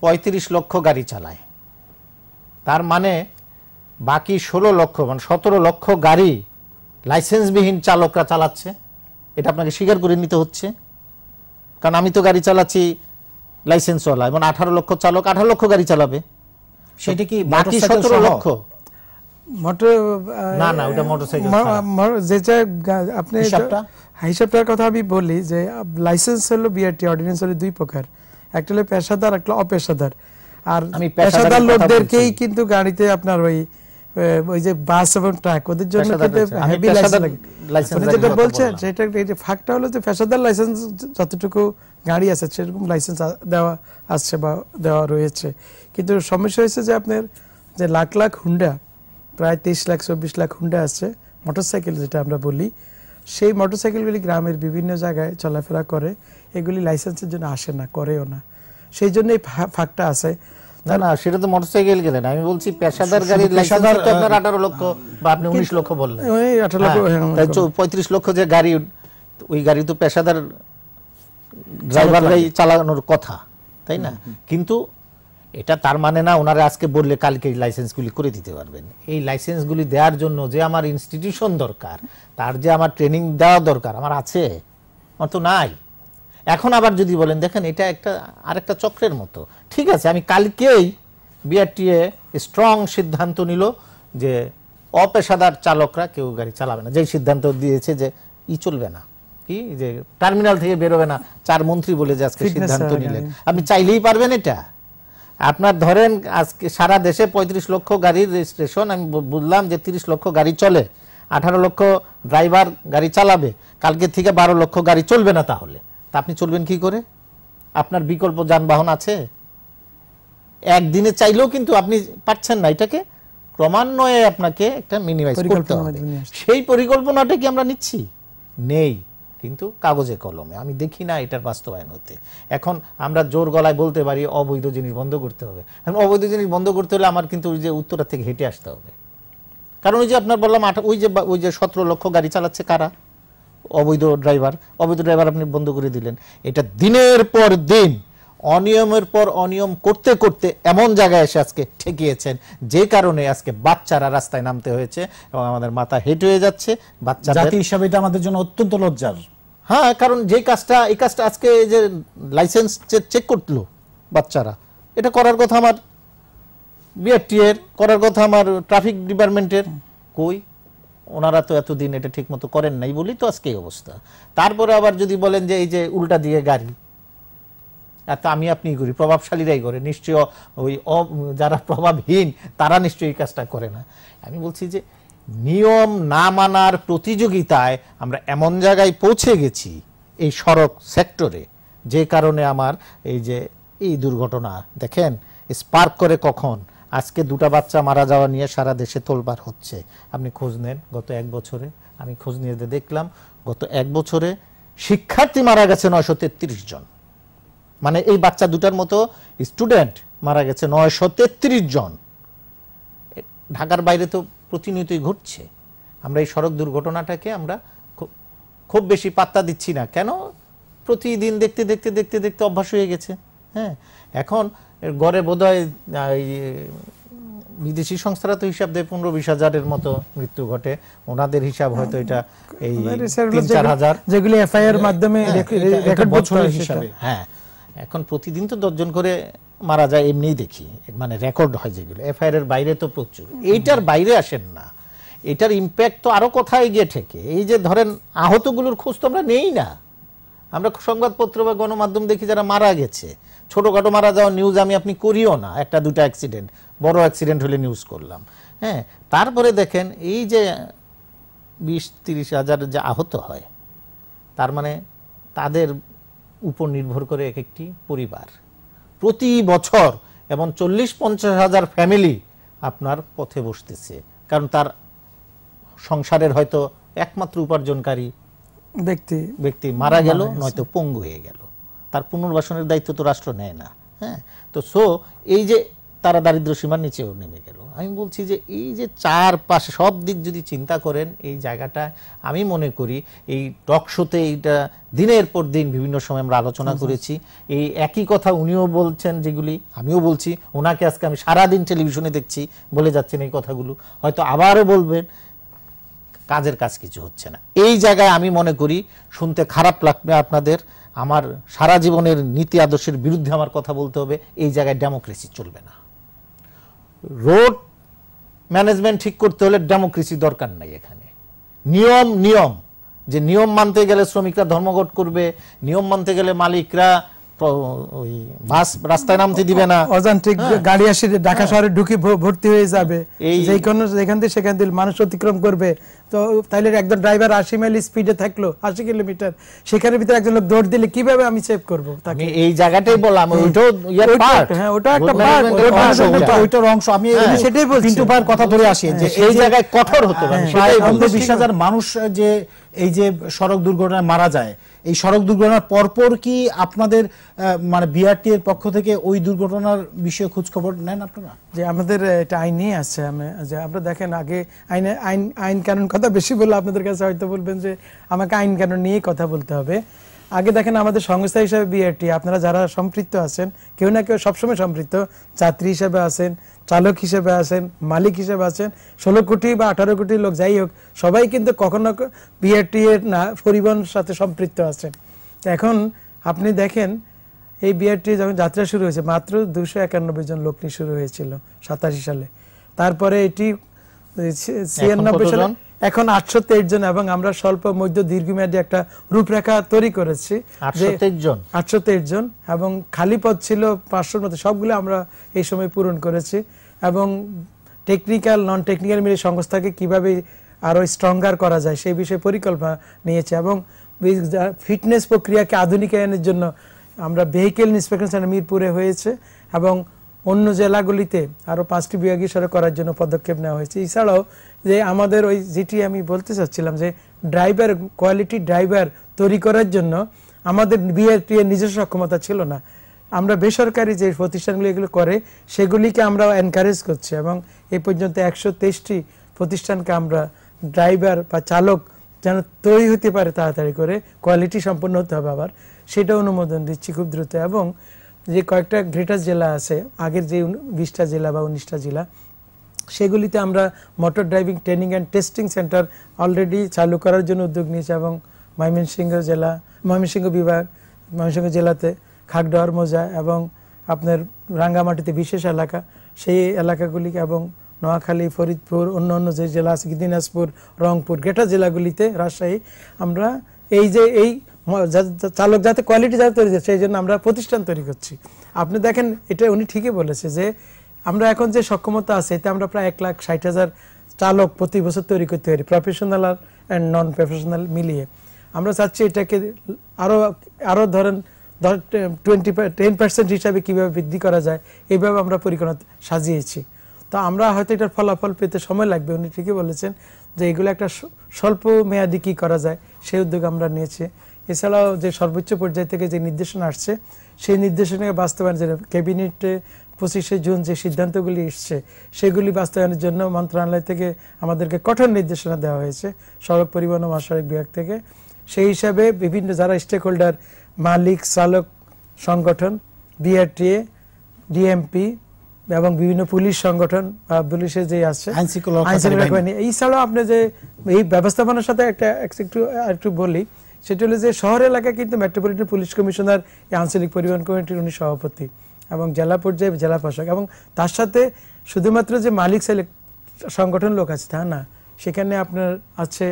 পঁয়ত্রিশ লক্ষ গাড়ি চালায় তার মানে বাকি ষোলো লক্ষ মানে সতেরো লক্ষ গাড়ি লাইসেন্সবিহীন চালকরা চালাচ্ছে এটা আপনাকে স্বীকার করে নিতে হচ্ছে কারণ আমি তো গাড়ি চালাচ্ছি লাইসেন্সওয়ালা এবং আঠারো লক্ষ চালক আঠারো লক্ষ গাড়ি চালাবে সেটা কি বাকি সতেরো লক্ষ একটা পেশাদার একটা অপেশাদার আর পেশাদার লোকদেরকেই কিন্তু গাড়িতে আপনার ওই ওই যে বাস এবং ট্রাক ওদের জন্য লাইসেন্স যেটা বলছেন সেটা ফাঁকটা হলো যে পেশাদার লাইসেন্স যতটুকু গাড়ি আছে সেরকম লাইসেন্স দেওয়া আসছে বা দেওয়া রয়েছে কিন্তু সমস্যা হয়েছে যে আপনার যে লাখ লাখ হুন্ডা প্রায় তেইশ লাখ চব্বিশ লাখ হুন্ডা আছে মোটরসাইকেল যেটা আমরা বলি সেই মোটরসাইকেলগুলি গ্রামের বিভিন্ন জায়গায় চলাফেরা করে এগুলি লাইসেন্সের জন্য আসে না করেও না সেই জন্য এই ফাঁকটা আছে না না সেটা তো মোটরসাইকেল গেলে না আমি বলছি পেশাদার গাড়ির লাইসেন্স তো আপনার 18 লক্ষ বা আপনি 19 লক্ষ বললেন ওই 18 লক্ষ 35 হ্যাঁ, হ্যাঁ, হ্যাঁ। লক্ষ যে গাড়ি ওই গাড়ি তো পেশাদার ড্রাইভাররাই চালানোর কথা তাই না কিন্তু এটা তার মানে না ওনারা আজকে বললে কালকে লাইসেন্সগুলি করে দিতে পারবেন এই লাইসেন্সগুলি দেওয়ার জন্য যে আমার ইনস্টিটিউশন দরকার তার যে আমার ট্রেনিং দেওয়া দরকার আমার আছে আমার তো নাই এখন আবার যদি বলেন দেখেন এটা একটা আরেকটা চক্রের মতো ঠিক আছে আমি কালকেই বিআরটিএ স্ট্রং সিদ্ধান্ত নিল যে অপেশাদার চালকরা কেউ গাড়ি চালাবে না যেই সিদ্ধান্ত দিয়েছে যে ই চলবে না কি যে টার্মিনাল থেকে বেরোবে না চার মন্ত্রী বলে যে আজকে সিদ্ধান্ত নিলেন আপনি চাইলেই পারবেন এটা আপনার ধরেন আজকে সারা দেশে ৩৫ লক্ষ গাড়ির রেজিস্ট্রেশন আমি বুঝলাম যে ৩০ লক্ষ গাড়ি চলে আঠারো লক্ষ ড্রাইভার গাড়ি চালাবে কালকে থেকে বারো লক্ষ গাড়ি চলবে না তাহলে তা আপনি চলবেন কি করে আপনার বিকল্প যানবাহন আছে একদিনে চাইলেও কিন্তু আপনি পাচ্ছেন না এটাকে ক্রমান্বয়ে আপনাকে একটা মিনিমাইজ করতে হবে সেই পরিকল্পনাটা কি আমরা নিচ্ছি নেই কিন্তু কাগজে কলমে আমি দেখি না এটার বাস্তবায়ন হতে এখন আমরা জোর গলায় বলতে পারি অবৈধ জিনিস বন্ধ করতে হবে এখন অবৈধ জিনিস বন্ধ করতে হলে আমার কিন্তু ওই যে উত্তরা থেকে হেঁটে আসতে হবে কারণ ওই যে আপনার বললাম ওই যে ওই যে সতেরো লক্ষ গাড়ি চালাচ্ছে কারা অবৈধ ড্রাইভার অবৈধ ড্রাইভার আপনি বন্ধ করে দিলেন এটা দিনের পর দিন অনিয়মের পর অনিয়ম করতে করতে এমন জায়গায় এসে আজকে ঠেকিয়েছেন যে কারণে আজকে বাচ্চারা রাস্তায় নামতে হয়েছে এবং আমাদের মাথা হেঁট হয়ে যাচ্ছে বাচ্চা জাতি হিসাবে এটা আমাদের জন্য অত্যন্ত লজ্জার হ্যাঁ কারণ যে কাজটা এই কাজটা আজকে যে লাইসেন্স চেক করলো বাচ্চারা এটা করার কথা আমার বিআরটি এর করার কথা আমার ট্রাফিক ডিপার্টমেন্টের কই ওনারা তো এতদিন এটা ঠিকমতো করেন নাই বলি তো আজকে এই অবস্থা তারপরে আবার যদি বলেন যে এই যে উল্টা দিয়ে গাড়ি এত আমি আপনি করি প্রভাবশালীরাই করে নিশ্চয় ওই যারা প্রভাবহীন তারা নিশ্চয়ই এই কাজটা করে না আমি বলছি যে নিয়ম না মানার প্রতিযোগিতায় আমরা এমন জায়গায় পৌঁছে গেছি এই সড়ক সেক্টরে যে কারণে আমার এই যে এই দুর্ঘটনা দেখেন স্পার্ক করে কখন আজকে দুটা বাচ্চা মারা যাওয়া নিয়ে সারা দেশে তোলবার হচ্ছে আপনি খোঁজ নেন গত এক বছরে আমি খোঁজ নিয়ে দেখলাম গত এক বছরে শিক্ষার্থী মারা গেছে নয়শো তেত্রিশ জন মানে এই বাচ্চা দুটার মতো স্টুডেন্ট মারা গেছে নয়শো তেত্রিশ জন ঢাকার বাইরে তো প্রতিনিয়তই ঘটছে আমরা এই সড়ক দুর্ঘটনাটাকে আমরা খুব বেশি পাত্তা দিচ্ছি না কেন প্রতিদিন দেখতে দেখতে দেখতে দেখতে অভ্যাস হয়ে গেছে হ্যাঁ এখন গড়ে বোধহয় বিদেশি সংস্থারা তো হিসাব দেয় পনেরো বিশ হাজারের মতো মৃত্যু ঘটে ওনাদের হিসাব হয়তো এটা এই চার হাজার যেগুলি এফআইআর হ্যাঁ, মাধ্যমে হ্যাঁ, রেকর্ড বছরের হিসাবে হ্যাঁ এখন প্রতিদিন তো দশজন করে মারা যায় এমনিই দেখি মানে রেকর্ড হয় যেগুলো এফআইআর এর বাইরে তো প্রচুর এইটার বাইরে আসেন না এটার ইম্প্যাক্ট তো আরও কোথায় গিয়ে ঠেকে এই যে ধরেন আহতগুলোর খোঁজ তো আমরা নেই না আমরা সংবাদপত্র বা গণমাধ্যম দেখি যারা মারা গেছে ছোটোখাটো মারা যাওয়া নিউজ আমি আপনি করিও না একটা দুটা অ্যাক্সিডেন্ট বড় অ্যাক্সিডেন্ট হলে নিউজ করলাম হ্যাঁ তারপরে দেখেন এই যে বিশ তিরিশ হাজার যে আহত হয় তার মানে তাদের উপর নির্ভর করে এক একটি পরিবার প্রতি বছর এবং চল্লিশ পঞ্চাশ হাজার ফ্যামিলি আপনার পথে বসতেছে কারণ তার সংসারের হয়তো একমাত্র উপার্জনকারী ব্যক্তি ব্যক্তি মারা গেল নয়তো পঙ্গু হয়ে গেল তার পুনর্বাসনের দায়িত্ব তো রাষ্ট্র নেয় না হ্যাঁ তো সো এই যে তারা দারিদ্র সীমার নিচেও নেমে গেল আমি বলছি যে এই যে চারপাশে সব দিক যদি চিন্তা করেন এই জায়গাটা আমি মনে করি এই টক শোতে এইটা দিনের পর দিন বিভিন্ন সময় আমরা আলোচনা করেছি এই একই কথা উনিও বলছেন যেগুলি আমিও বলছি ওনাকে আজকে আমি সারাদিন টেলিভিশনে দেখছি বলে যাচ্ছেন এই কথাগুলো হয়তো আবারও বলবেন কাজের কাজ কিছু হচ্ছে না এই জায়গায় আমি মনে করি শুনতে খারাপ লাগবে আপনাদের আমার সারা জীবনের নীতি আদর্শের বিরুদ্ধে আমার কথা বলতে হবে এই জায়গায় ডেমোক্রেসি চলবে না রোড ম্যানেজমেন্ট ঠিক করতে হলে ডেমোক্রেসি দরকার নাই এখানে নিয়ম নিয়ম যে নিয়ম মানতে গেলে শ্রমিকরা ধর্মঘট করবে নিয়ম মানতে গেলে মালিকরা ওই বাস রাস্তায় নামতে দিবে না অযান্ত্রিক হ্যাঁ। গাড়ি আসে ঢাকা হ্যাঁ। শহরে ঢুকে ভর্তি হয়ে যাবে যেই কোন যেখান থেকে সেখান থেকে মানুষ অতিক্রম করবে তো একজন ড্রাইভার আশি মাইল স্পিডে থাকলো আশি কিলোমিটার সেখানের ভিতরে একজন লোক দৌড় দিলে কিভাবে আমি সেভ করবো তাকে এই জায়গাটাই বললাম ওইটাও ইয়ে হ্যাঁ ওটা একটা হ্যাঁ। ওইটার অংশ আমি সেটাই বলছি কিন্তু কথা ধরে আসি যে এই জায়গায় কঠোর হতো প্রায় বিশ হাজার মানুষ যে এই যে সড়ক দুর্ঘটনায় মারা যায় এই সড়ক দুর্ঘটনার পরপর কি আপনাদের মানে বিআরটি এর পক্ষ থেকে ওই দুর্ঘটনার বিষয়ে খোঁজখবর নেন আপনারা যে আমাদের এটা আইনেই আছে যে আপনারা দেখেন আগে আইনে আইন আইন কানুন কথা বেশি বললে আপনাদের কাছে হয়তো বলবেন যে আমাকে আইন কানুন নিয়ে কথা বলতে হবে আগে দেখেন আমাদের সংস্থা হিসাবে বিআরটি আপনারা যারা সম্পৃক্ত আছেন কেউ না কেউ সবসময় সম্পৃক্ত যাত্রী হিসেবে আছেন চালক হিসেবে আছেন মালিক হিসেবে আছেন ষোলো কোটি বা আঠারো কোটি লোক যাই হোক সবাই কিন্তু কখনো বিআরটি এর না পরিবহন সাথে সম্পৃক্ত আছেন এখন আপনি দেখেন এই বিআরটি যখন যাত্রা শুরু হয়েছে মাত্র দুশো একানব্বই জন লোক নিয়ে শুরু হয়েছিল সাতাশি সালে তারপরে এটি ছিয়ানব্বই সালে এখন আটশো জন এবং আমরা স্বল্প মধ্য দীর্ঘমেয়াদী একটা রূপরেখা তৈরি করেছি জন তেইশ জন এবং খালি পথ ছিল পাঁচশোর মতো সবগুলো আমরা এই সময় পূরণ করেছি এবং টেকনিক্যাল নন টেকনিক্যাল মিলে সংস্থাকে কিভাবে আরও স্ট্রঙ্গার করা যায় সেই বিষয়ে পরিকল্পনা নিয়েছে এবং ফিটনেস প্রক্রিয়াকে আধুনিকায়নের জন্য আমরা ভেহিকেল ইন্সপেকশন সেন্টার মিরপুরে হয়েছে এবং অন্য জেলাগুলিতে আরও পাঁচটি বিভাগীয় সড়ক করার জন্য পদক্ষেপ নেওয়া হয়েছে এছাড়াও যে আমাদের ওই যেটি আমি বলতে চাচ্ছিলাম যে ড্রাইভার কোয়ালিটি ড্রাইভার তৈরি করার জন্য আমাদের বিআরটিএ নিজস্ব সক্ষমতা ছিল না আমরা বেসরকারি যে প্রতিষ্ঠানগুলি এগুলো করে সেগুলিকে আমরা এনকারেজ করছি এবং এ পর্যন্ত একশো তেইশটি প্রতিষ্ঠানকে আমরা ড্রাইভার বা চালক যেন তৈরি হতে পারে তাড়াতাড়ি করে কোয়ালিটি সম্পন্ন হতে হবে আবার সেটা অনুমোদন দিচ্ছি খুব দ্রুত এবং যে কয়েকটা গ্রেটার জেলা আছে আগের যে বিশটা জেলা বা উনিশটা জেলা সেগুলিতে আমরা motor driving training and testing centre already চালু করার জন্য উদ্যোগ নিয়েছে এবং ময়মনসিংহ জেলা ময়মনসিংহ বিভাগ ময়মনসিংহ জেলাতে খাগডর মোজা এবং আপনার রাঙ্গামাটিতে বিশেষ এলাকা সেই এলাকাগুলিকে এবং নোয়াখালী ফরিদপুর অন্য অন্য যে জেলা আছে দিনাজপুর রংপুর গ্রেটার জেলাগুলিতে রাজশাহী আমরা এই যে এই চালক যাতে কোয়ালিটি যাতে তৈরি সেই জন্য আমরা প্রতিষ্ঠান তৈরি করছি আপনি দেখেন এটা উনি ঠিকই বলেছে যে আমরা এখন যে সক্ষমতা আছে এতে আমরা প্রায় এক লাখ ষাট হাজার চালক প্রতি বছর তৈরি করতে পারি প্রফেশনাল আর অ্যান্ড নন প্রফেশনাল মিলিয়ে আমরা চাচ্ছি এটাকে আরও আরও ধরেন ধর টোয়েন্টি টেন পার্সেন্ট হিসাবে কীভাবে বৃদ্ধি করা যায় এইভাবে আমরা পরিকল্পনা সাজিয়েছি তো আমরা হয়তো এটার ফলাফল পেতে সময় লাগবে উনি ঠিকই বলেছেন যে এগুলো একটা স্বল্প মেয়াদি কী করা যায় সেই উদ্যোগ আমরা নিয়েছি এছাড়াও যে সর্বোচ্চ পর্যায় থেকে যে নির্দেশনা আসছে সেই নির্দেশনাকে বাস্তবায়নের যে ক্যাবিনেটে পঁচিশে জুন যে সিদ্ধান্তগুলি এসছে সেগুলি বাস্তবায়নের জন্য মন্ত্রণালয় থেকে আমাদেরকে কঠোর নির্দেশনা দেওয়া হয়েছে সড়ক পরিবহন মহাসড়ক বিভাগ থেকে সেই হিসাবে বিভিন্ন যারা স্টেক হোল্ডার মালিক চালক সংগঠন বিআরটিএ ডিএমপি এবং বিভিন্ন পুলিশ সংগঠন বা পুলিশে যে আছে এই ছাড়াও আপনি যে এই ব্যবস্থাপনার সাথে একটা একটু একটু বলি সেটা হলো যে শহর এলাকায় কিন্তু মেট্রোপলিটন পুলিশ কমিশনার আঞ্চলিক পরিবহন কমিটির উনি সভাপতি এবং জেলা পর্যায়ে জেলা প্রশাসক এবং তার সাথে শুধুমাত্র যে মালিক সংগঠন লোক আছে তা না সেখানে আপনার আছে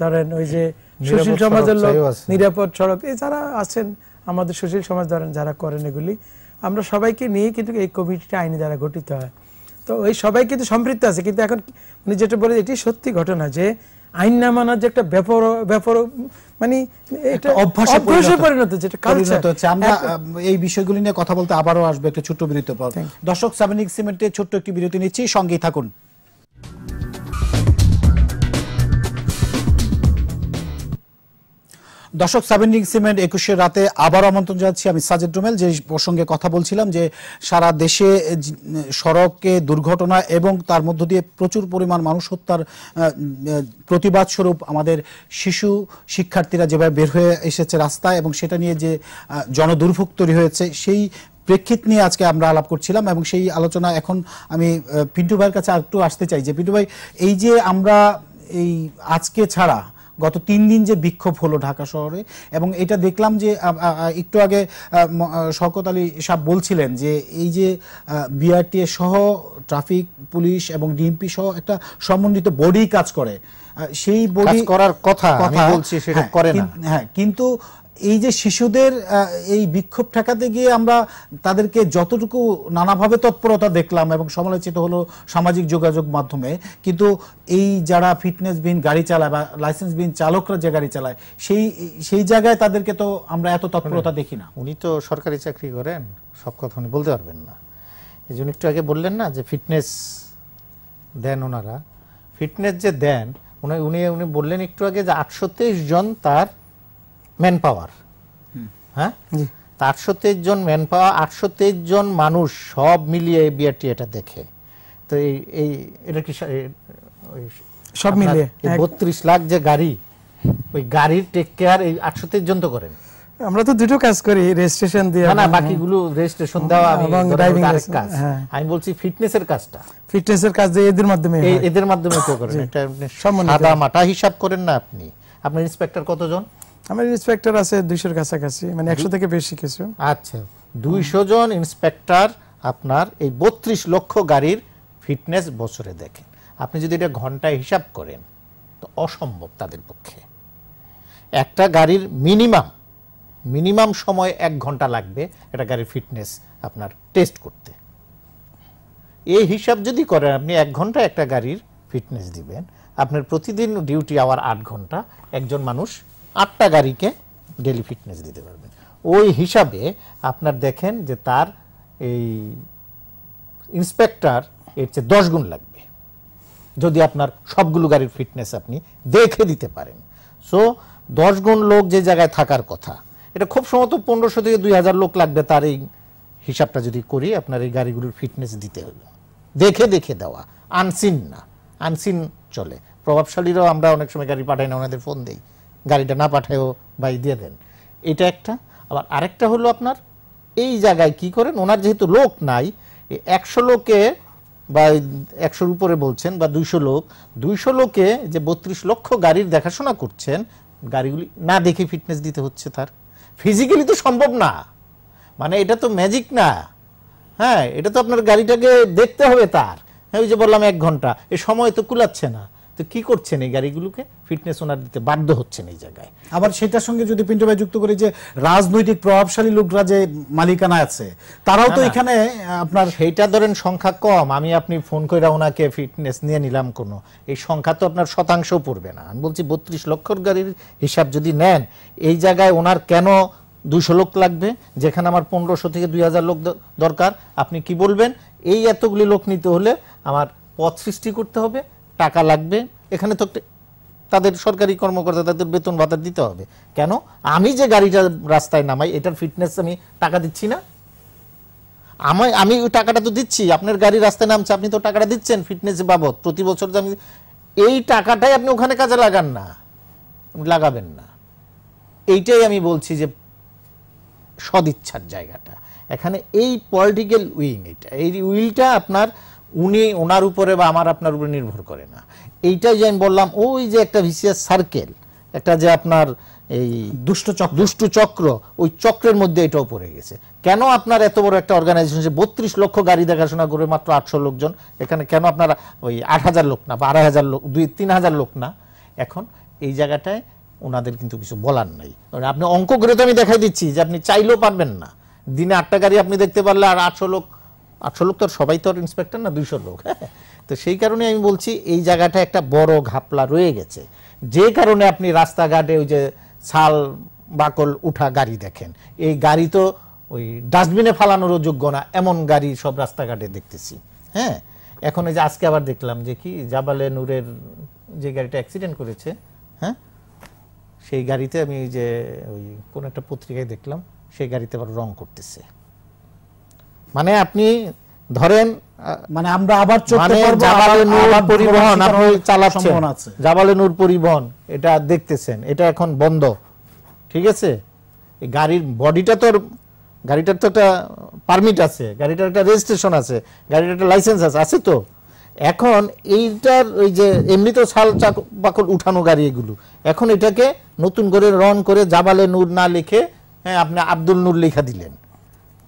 ধরেন ওই যে সুশীল সমাজের লোক নিরাপদ সড়ক এ যারা আছেন আমাদের সুশীল সমাজ ধরেন যারা করেন এগুলি আমরা সবাইকে নিয়ে কিন্তু এই কমিটিটি আইনি দ্বারা গঠিত হয় তো ওই সবাই কিন্তু সম্পৃক্ত আছে কিন্তু এখন উনি যেটা বলে এটি সত্যি ঘটনা যে আইন না মানার যে একটা ব্যাপার ব্যাপার মানে এটা পরিণত যেটা হচ্ছে আমরা এই নিয়ে কথা বলতে আসবে ছোট্ট দর্শক সাবেনিক সিমেন্টের ছোট্ট একটি বিরতি নিচ্ছি সঙ্গেই থাকুন দর্শক সেভেন সিমেন্ট একুশে রাতে আবার আমন্ত্রণ জানাচ্ছি আমি সাজেদ রুমেল যে প্রসঙ্গে কথা বলছিলাম যে সারা দেশে সড়কে দুর্ঘটনা এবং তার মধ্য দিয়ে প্রচুর পরিমাণ মানুষ হত্যার প্রতিবাদ স্বরূপ আমাদের শিশু শিক্ষার্থীরা যেভাবে বের হয়ে এসেছে রাস্তায় এবং সেটা নিয়ে যে জনদুর্ভোগ তৈরি হয়েছে সেই প্রেক্ষিত নিয়ে আজকে আমরা আলাপ করছিলাম এবং সেই আলোচনা এখন আমি পিন্টু ভাইয়ের কাছে আর একটু আসতে চাই যে পিন্টু ভাই এই যে আমরা এই আজকে ছাড়া গত তিন দিন যে বিক্ষোভ হলো ঢাকা শহরে এবং এটা দেখলাম যে একটু আগে শওকত আলী সাহ বলছিলেন যে এই যে বিআরটিএ সহ ট্রাফিক পুলিশ এবং ডিএমপি সহ একটা সমন্বিত বডি কাজ করে সেই বডি করার কথা বলছি সেটা হ্যাঁ, করে না হ্যাঁ কিন্তু এই যে শিশুদের এই বিক্ষোভ ঠেকাতে গিয়ে আমরা তাদেরকে যতটুকু নানাভাবে তৎপরতা দেখলাম এবং সমালোচিত হলো সামাজিক যোগাযোগ মাধ্যমে কিন্তু এই যারা ফিটনেসবিহীন গাড়ি চালায় বা লাইসেন্সবিহীন চালকরা যে গাড়ি চালায় সেই সেই জায়গায় তাদেরকে তো আমরা এত তৎপরতা দেখি না উনি তো সরকারি চাকরি করেন সব কথা উনি বলতে পারবেন না এই জন্য একটু আগে বললেন না যে ফিটনেস দেন ওনারা ফিটনেস যে দেন উনি উনি উনি বললেন একটু আগে যে আটশো জন তার ম্যান পাওয়ার হ্যাঁ আটশো তেইশ জন ম্যান পাওয়ার আটশো তেইশ জন মানুষ সব মিলিয়ে বিআরটি এটা দেখে তো এই এই এটা কি সব মিলিয়ে বত্রিশ লাখ যে গাড়ি ওই গাড়ির টেক কেয়ার এই আটশো তেইশ জন তো করেন আমরা তো দুটো কাজ করি রেজিস্ট্রেশন দিয়ে না বাকিগুলো রেজিস্ট্রেশন দেওয়া আমি ড্রাইভিং কাজ হ্যাঁ। আমি বলছি ফিটনেসের কাজটা ফিটনেসের কাজ এদের মাধ্যমে এদের মাধ্যমে তো করেন এটা সাদা মাটা হিসাব করেন না আপনি আপনার ইন্সপেক্টর কতজন আমার ইন্সপেক্টর আছে দুইশোর কাছাকাছি মানে একশো থেকে বেশি কিছু আচ্ছা দুইশো জন ইন্সপেক্টর আপনার এই বত্রিশ লক্ষ গাড়ির ফিটনেস বছরে দেখেন আপনি যদি এটা ঘন্টায় হিসাব করেন তো অসম্ভব তাদের পক্ষে একটা গাড়ির মিনিমাম মিনিমাম সময় এক ঘন্টা লাগবে একটা গাড়ির ফিটনেস আপনার টেস্ট করতে এই হিসাব যদি করেন আপনি এক ঘন্টা একটা গাড়ির ফিটনেস দিবেন আপনার প্রতিদিন ডিউটি আওয়ার আট ঘন্টা একজন মানুষ আটটা গাড়িকে ডেলি ফিটনেস দিতে পারবেন ওই হিসাবে আপনার দেখেন যে তার এই ইন্সপেক্টর এর চেয়ে দশ গুণ লাগবে যদি আপনার সবগুলো গাড়ির ফিটনেস আপনি দেখে দিতে পারেন সো দশ গুণ লোক যে জায়গায় থাকার কথা এটা খুব সম্ভবত পনেরোশো থেকে দুই হাজার লোক লাগবে তার এই হিসাবটা যদি করি আপনার এই গাড়িগুলোর ফিটনেস দিতে হলো দেখে দেখে দেওয়া আনসিন না আনসিন চলে প্রভাবশালীরাও আমরা অনেক সময় গাড়ি পাঠাই না ওনাদের ফোন দেই গাড়িটা না পাঠায়ও বা দিয়ে দেন এটা একটা আবার আরেকটা হলো আপনার এই জায়গায় কি করেন ওনার যেহেতু লোক নাই একশো লোকে বা একশোর উপরে বলছেন বা দুইশো লোক দুইশো লোকে যে বত্রিশ লক্ষ গাড়ির দেখাশোনা করছেন গাড়িগুলি না দেখে ফিটনেস দিতে হচ্ছে তার ফিজিক্যালি তো সম্ভব না মানে এটা তো ম্যাজিক না হ্যাঁ এটা তো আপনার গাড়িটাকে দেখতে হবে তার হ্যাঁ ওই যে বললাম এক ঘন্টা এ সময় তো কুলাচ্ছে না তো কি করছেন এই গাড়িগুলোকে ফিটনেস ওনার দিতে বাধ্য হচ্ছেন এই জায়গায় আবার সেটার সঙ্গে যদি পিন্টু ভাই যুক্ত করি যে রাজনৈতিক প্রভাবশালী লোকরা যে মালিকানা আছে তারাও তো এখানে আপনার সেইটা ধরেন সংখ্যা কম আমি আপনি ফোন করে ওনাকে ফিটনেস নিয়ে নিলাম কোনো এই সংখ্যা তো আপনার শতাংশ পড়বে না আমি বলছি বত্রিশ লক্ষর গাড়ির হিসাব যদি নেন এই জায়গায় ওনার কেন দুশো লোক লাগবে যেখানে আমার পনেরোশো থেকে দুই হাজার লোক দরকার আপনি কি বলবেন এই এতগুলি লোক নিতে হলে আমার পথ সৃষ্টি করতে হবে টাকা লাগবে এখানে তো তাদের সরকারি কর্মকর্তা তাদের বেতন ভাতা দিতে হবে কেন আমি যে গাড়িটা রাস্তায় নামাই এটার ফিটনেস আমি টাকা দিচ্ছি না আমায় আমি ওই টাকাটা তো দিচ্ছি আপনার গাড়ি রাস্তায় নামছে আপনি তো টাকাটা দিচ্ছেন ফিটনেস বাবদ প্রতি বছর যে আমি এই টাকাটাই আপনি ওখানে কাজে লাগান না লাগাবেন না এইটাই আমি বলছি যে সদিচ্ছার জায়গাটা এখানে এই পলিটিক্যাল উইং এটা এই উইলটা আপনার উনি ওনার উপরে বা আমার আপনার উপরে নির্ভর করে না এইটাই যে আমি বললাম ওই যে একটা ভিসিএস সার্কেল একটা যে আপনার এই দুষ্ট চক্র দুষ্ট চক্র ওই চক্রের মধ্যে এটাও পড়ে গেছে কেন আপনার এত বড় একটা অর্গানাইজেশন যে বত্রিশ লক্ষ গাড়ি দেখাশোনা করে মাত্র আটশো লোকজন এখানে কেন আপনার ওই আট হাজার লোক না বা আড়াই হাজার লোক দুই তিন হাজার লোক না এখন এই জায়গাটায় ওনাদের কিন্তু কিছু বলার নাই আপনি অঙ্ক করে তো আমি দেখাই দিচ্ছি যে আপনি চাইলেও পারবেন না দিনে আটটা গাড়ি আপনি দেখতে পারলে আর আটশো লোক আটশো লোক তো আর সবাই তো আর ইন্সপেক্টর না দুইশো লোক হ্যাঁ তো সেই কারণে আমি বলছি এই জায়গাটা একটা বড় ঘাপলা রয়ে গেছে যে কারণে আপনি রাস্তাঘাটে ওই যে ছাল বাকল উঠা গাড়ি দেখেন এই গাড়ি তো ওই ডাস্টবিনে ফালানোরও যোগ্য না এমন গাড়ি সব রাস্তাঘাটে দেখতেছি হ্যাঁ এখন এই যে আজকে আবার দেখলাম যে কি জাবালে নূরের যে গাড়িটা অ্যাক্সিডেন্ট করেছে হ্যাঁ সেই গাড়িতে আমি যে ওই কোনো একটা পত্রিকায় দেখলাম সেই গাড়িতে আবার রং করতেছে মানে আপনি ধরেন মানে আমরা আবার চলতে মানে পরিবহন আপনি চালাচ্ছেন জাবালে নূর পরিবহন এটা দেখতেছেন এটা এখন বন্ধ ঠিক আছে এই গাড়ির বডিটা তো গাড়িটার তো একটা পারমিট আছে গাড়িটার একটা রেজিস্ট্রেশন আছে গাড়িটার একটা লাইসেন্স আছে আছে তো এখন এইটার ওই যে এমনি তো শাল চাকল উঠানো গাড়ি এগুলো এখন এটাকে নতুন করে রন করে জাবালে নূর না লিখে হ্যাঁ আপনি আব্দুল নূর লিখা দিলেন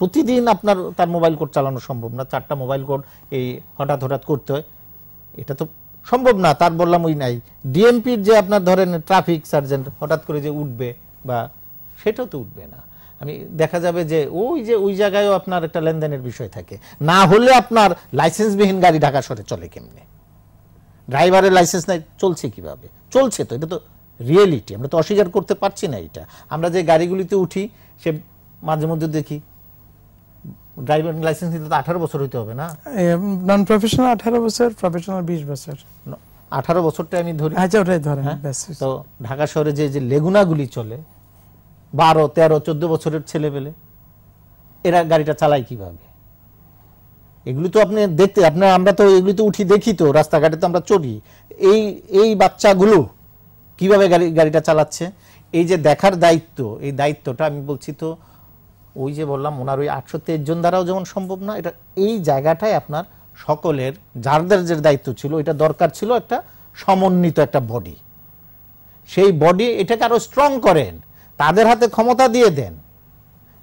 প্রতিদিন আপনার তার মোবাইল কোড চালানো সম্ভব না চারটা মোবাইল কোড এই হঠাৎ হঠাৎ করতে হয় এটা তো সম্ভব না তার বললাম ওই নাই ডিএমপির যে আপনার ধরেন ট্রাফিক সার্জেন্ট হঠাৎ করে যে উঠবে বা সেটাও তো উঠবে না আমি দেখা যাবে যে ওই যে ওই জায়গায়ও আপনার একটা লেনদেনের বিষয় থাকে না হলে আপনার লাইসেন্সবিহীন গাড়ি ঢাকা শহরে চলে কেমনে ড্রাইভারের লাইসেন্স নাই চলছে কিভাবে চলছে তো এটা তো রিয়েলিটি আমরা তো অস্বীকার করতে পারছি না এটা আমরা যে গাড়িগুলিতে উঠি সে মাঝে মধ্যে দেখি ড্রাইভিং লাইসেন্স নিতে তো আঠারো বছর হইতে হবে না নন প্রফেশনাল আঠারো বছর প্রফেশনাল বিশ বছর আঠারো বছরটা আমি ধরি আচ্ছা ওটাই ধরেন হ্যাঁ? তো ঢাকা শহরে যে যে লেগুনাগুলি চলে বারো তেরো চোদ্দ বছরের ছেলে পেলে এরা গাড়িটা চালায় কিভাবে এগুলি তো আপনি দেখতে আপনার আমরা তো এগুলি তো উঠি দেখি তো রাস্তাঘাটে তো আমরা চলি এই এই বাচ্চাগুলো কিভাবে গাড়ি গাড়িটা চালাচ্ছে এই যে দেখার দায়িত্ব এই দায়িত্বটা আমি বলছি তো ওই যে বললাম ওনার ওই আটশো তেইশ জন দ্বারাও যেমন সম্ভব না এটা এই জায়গাটায় আপনার সকলের যারদের যে দায়িত্ব ছিল এটা দরকার ছিল একটা সমন্বিত একটা বডি সেই বডি এটাকে আরও স্ট্রং করেন তাদের হাতে ক্ষমতা দিয়ে দেন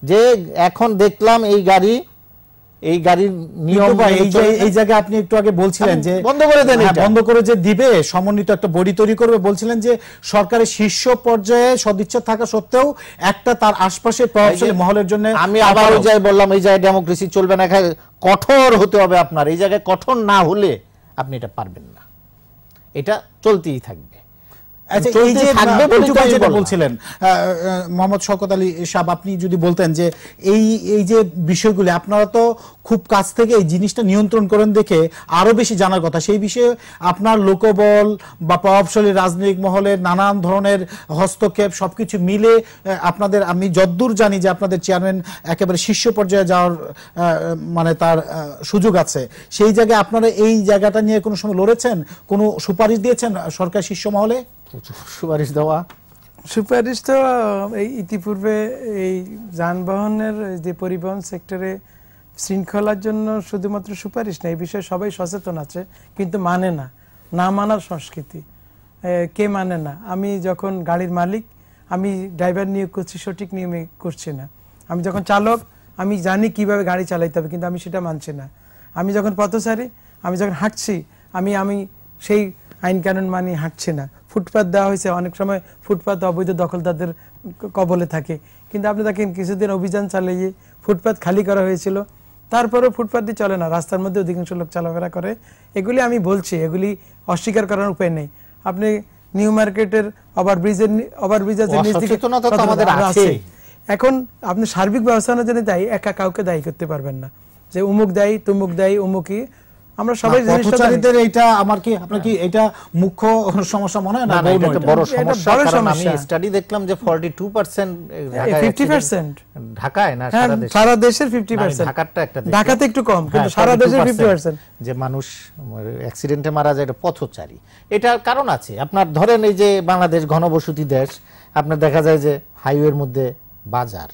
যে এখন দেখলাম এই গাড়ি এই গাড়ির নিয়ম বা এই যে এই জায়গায় আপনি একটু আগে বলছিলেন যে বন্ধ করে দেন হ্যাঁ, বন্ধ করে যে দিবে সমন্বিত একটা বডি তৈরি করবে বলছিলেন যে সরকারের শীর্ষ পর্যায়ে সদিচ্ছা থাকা সত্ত্বেও একটা তার আশপাশে প্রভাবশালী মহলের জন্য আমি আবারও যাই বললাম এই জায়গায় ডেমোক্রেসি চলবে না এখানে কঠোর হতে হবে আপনার এই জায়গায় কঠোর না হলে আপনি এটা পারবেন না এটা চলতেই থাকবে আচ্ছা, মোহাম্মদ আলী আপনি যদি বলতেন যে এই এই যে বিষয়গুলি আপনারা তো খুব কাছ জিনিসটা নিয়ন্ত্রণ করেন দেখে আরো বেশি জানার কথা সেই বিষয়ে আপনার লোকবল বা প্রভাবশালী রাজনৈতিক মহলের নানান ধরনের হস্তক্ষেপ সবকিছু মিলে আপনাদের আমি যদ্দূর জানি যে আপনাদের চেয়ারম্যান একেবারে শীর্ষ পর্যায়ে যাওয়ার মানে তার সুযোগ আছে সেই জায়গায় আপনারা এই জায়গাটা নিয়ে কোনো সময় লড়েছেন কোনো সুপারিশ দিয়েছেন সরকার শীর্ষ মহলে সুপারিশ দেওয়া সুপারিশ তো এই ইতিপূর্বে এই যানবাহনের যে পরিবহন সেক্টরে শৃঙ্খলার জন্য শুধুমাত্র সুপারিশ না এই বিষয়ে সবাই সচেতন আছে কিন্তু মানে না না মানার সংস্কৃতি কে মানে না আমি যখন গাড়ির মালিক আমি ড্রাইভার নিয়োগ করছি সঠিক নিয়মে করছি না আমি যখন চালক আমি জানি কিভাবে গাড়ি চালাইতে হবে কিন্তু আমি সেটা মানছি না আমি যখন পথচারী আমি যখন হাঁটছি আমি আমি সেই আইন কানুন মানি হাঁটছি না ফুটপাথ দেওয়া হয়েছে অনেক সময় ফুটপাথ অবৈধ দখলদারদের কবলে থাকে কিন্তু আপনি দেখেন কিছুদিন অভিযান চালিয়ে ফুটপাথ খালি করা হয়েছিল তারপরেও ফুটপাথ দিয়ে চলে না রাস্তার মধ্যে অধিকাংশ লোক চলাফেরা করে এগুলি আমি বলছি এগুলি অস্বীকার করার উপায় নেই আপনি নিউ মার্কেটের ওভার ওভারব্রিজের ওভারব্রিজের আছে এখন আপনি সার্বিক ব্যবস্থাপনার জন্য দায়ী একা কাউকে দায়ী করতে পারবেন না যে উমুক দায়ী তুমুক দায়ী উমুকই আমরা সবাই এটা আমার কি আপনার কি হ্যাঁ। এটা মুখ্য সমস্যা মনে হয় না এটা বড় সমস্যা কারণ আমি স্টাডি দেখলাম যে 42% ঢাকায় না হ্যাঁ, সারা দেশে সারা দেশের 50% একটা ঢাকাতে একটু কম কিন্তু হ্যাঁ, সারা 50% যে মানুষ অ্যাক্সিডেন্টে মারা যায় এটা পথচারী এটার কারণ আছে আপনার ধরেন এই যে বাংলাদেশ ঘনবসতি দেশ আপনার দেখা যায় যে হাইওয়ের মধ্যে বাজার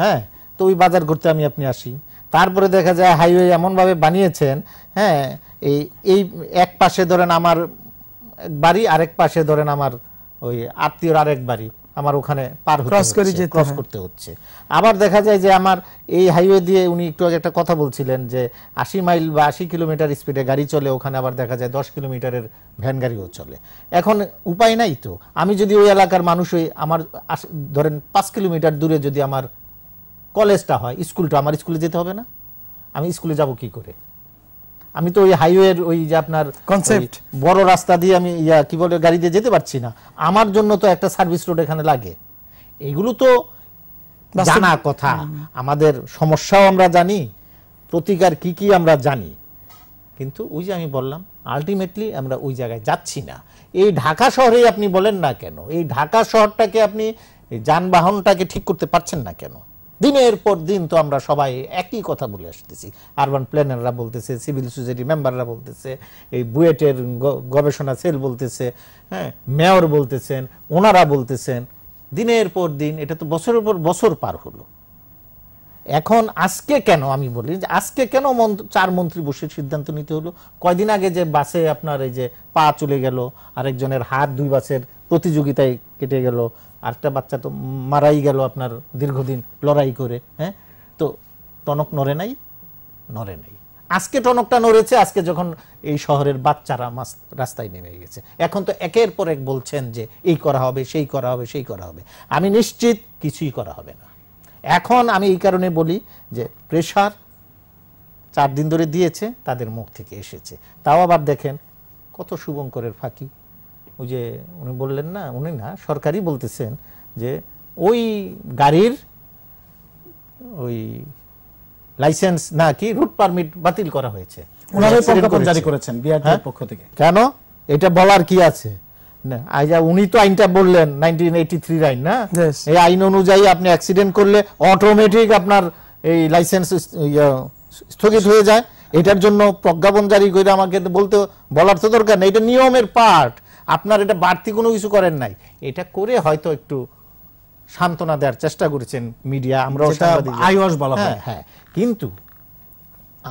হ্যাঁ তো ওই বাজার করতে আমি আপনি আসি তারপরে দেখা যায় হাইওয়ে এমনভাবে বানিয়েছেন হ্যাঁ এই এই এক পাশে ধরেন আমার বাড়ি আরেক পাশে ধরেন আমার ওই আত্মীয়র আরেক বাড়ি আমার ওখানে পার ক্রস করে যে ক্রস করতে হচ্ছে আবার দেখা যায় যে আমার এই হাইওয়ে দিয়ে উনি একটু আগে একটা কথা বলছিলেন যে আশি মাইল বা আশি কিলোমিটার স্পিডে গাড়ি চলে ওখানে আবার দেখা যায় দশ কিলোমিটারের ভ্যান গাড়িও চলে এখন উপায় নাই তো আমি যদি ওই এলাকার মানুষই আমার ধরেন পাঁচ কিলোমিটার দূরে যদি আমার কলেজটা হয় স্কুলটা আমার স্কুলে যেতে হবে না আমি স্কুলে যাব কি করে আমি তো ওই হাইওয়ের ওই যে আপনার কনসেপ্ট বড় রাস্তা দিয়ে আমি ইয়া কি বলে গাড়ি দিয়ে যেতে পারছি না আমার জন্য তো একটা সার্ভিস রোড এখানে লাগে এগুলো তো জানা কথা আমাদের সমস্যাও আমরা জানি প্রতিকার কি কি আমরা জানি কিন্তু ওই যে আমি বললাম আলটিমেটলি আমরা ওই জায়গায় যাচ্ছি না এই ঢাকা শহরেই আপনি বলেন না কেন এই ঢাকা শহরটাকে আপনি যানবাহনটাকে ঠিক করতে পারছেন না কেন দিনের পর দিন তো আমরা সবাই একই কথা বলে আসতেছি আরবান প্ল্যানাররা বলতেছে সিভিল সোসাইটি মেম্বাররা বলতেছে এই বুয়েটের গবেষণা সেল বলতেছে হ্যাঁ মেয়র বলতেছেন ওনারা বলতেছেন দিনের পর দিন এটা তো বছরের পর বছর পার হলো এখন আজকে কেন আমি বলি যে আজকে কেন চার মন্ত্রী বসে সিদ্ধান্ত নিতে হলো কয়দিন আগে যে বাসে আপনার এই যে পা চলে গেল আরেকজনের হাত দুই বাসের প্রতিযোগিতায় কেটে গেল আরেকটা বাচ্চা তো মারাই গেল আপনার দীর্ঘদিন লড়াই করে হ্যাঁ তো টনক নড়ে নাই নড়ে নাই আজকে টনকটা নড়েছে আজকে যখন এই শহরের বাচ্চারা রাস্তায় নেমে গেছে এখন তো একের পর এক বলছেন যে এই করা হবে সেই করা হবে সেই করা হবে আমি নিশ্চিত কিছুই করা হবে না এখন আমি এই কারণে বলি যে প্রেশার চার দিন ধরে দিয়েছে তাদের মুখ থেকে এসেছে তাও আবার দেখেন কত শুভঙ্করের ফাঁকি ওই যে উনি বললেন না উনি না সরকারই বলতেছেন যে ওই গাড়ির ওই লাইসেন্স না কি রুট পারমিট বাতিল করা হয়েছে প্রজ্ঞাপন জারি করেছেন হ্যাঁ? পক্ষ থেকে কেন এটা বলার কি আছে উনি তো আইনটা বললেন আইন না এই আইন অনুযায়ী আপনি অ্যাক্সিডেন্ট করলে অটোমেটিক আপনার এই লাইসেন্স ইয়ে, স্থগিত হয়ে যায় এটার জন্য প্রজ্ঞাপন জারি করে আমাকে বলতে বলার তো দরকার নেই এটা নিয়মের পার্ট আপনার এটা বাড়তি কোনো কিছু করেন নাই এটা করে হয়তো একটু সান্ত্বনা দেওয়ার চেষ্টা করেছেন মিডিয়া আমরাও আইওয়াস বলা হ্যাঁ, হ্যাঁ কিন্তু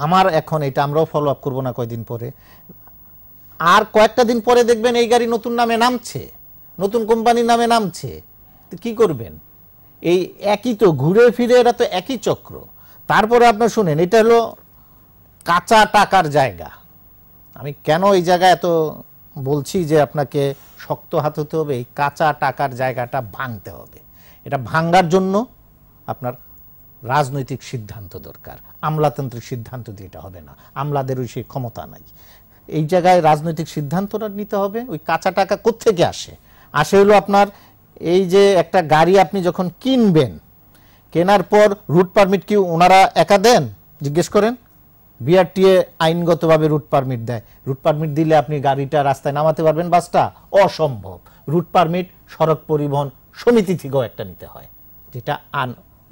আমার এখন এটা আমরাও ফলো আপ করবো না কয়দিন পরে আর কয়েকটা দিন পরে দেখবেন এই গাড়ি নতুন নামে নামছে নতুন কোম্পানির নামে নামছে কি করবেন এই একই তো ঘুরে ফিরে এরা তো একই চক্র তারপরে আপনার শুনেন এটা হলো কাঁচা টাকার জায়গা আমি কেন এই জায়গায় এত বলছি যে আপনাকে শক্ত হাত হতে হবে এই কাঁচা টাকার জায়গাটা ভাঙতে হবে এটা ভাঙ্গার জন্য আপনার রাজনৈতিক সিদ্ধান্ত দরকার আমলাতান্ত্রিক সিদ্ধান্ত দিয়ে এটা হবে না আমলাদের ওই সেই ক্ষমতা নাই এই জায়গায় রাজনৈতিক সিদ্ধান্তটা নিতে হবে ওই কাঁচা টাকা কোথেকে আসে আসে হলো আপনার এই যে একটা গাড়ি আপনি যখন কিনবেন কেনার পর রুট পারমিট কি ওনারা একা দেন জিজ্ঞেস করেন বিআরটিএ আইনগতভাবে রুট পারমিট দেয় রুট পারমিট দিলে আপনি গাড়িটা রাস্তায় নামাতে পারবেন বাসটা অসম্ভব রুট পারমিট সড়ক পরিবহন সমিতি থেকেও একটা নিতে হয় যেটা আন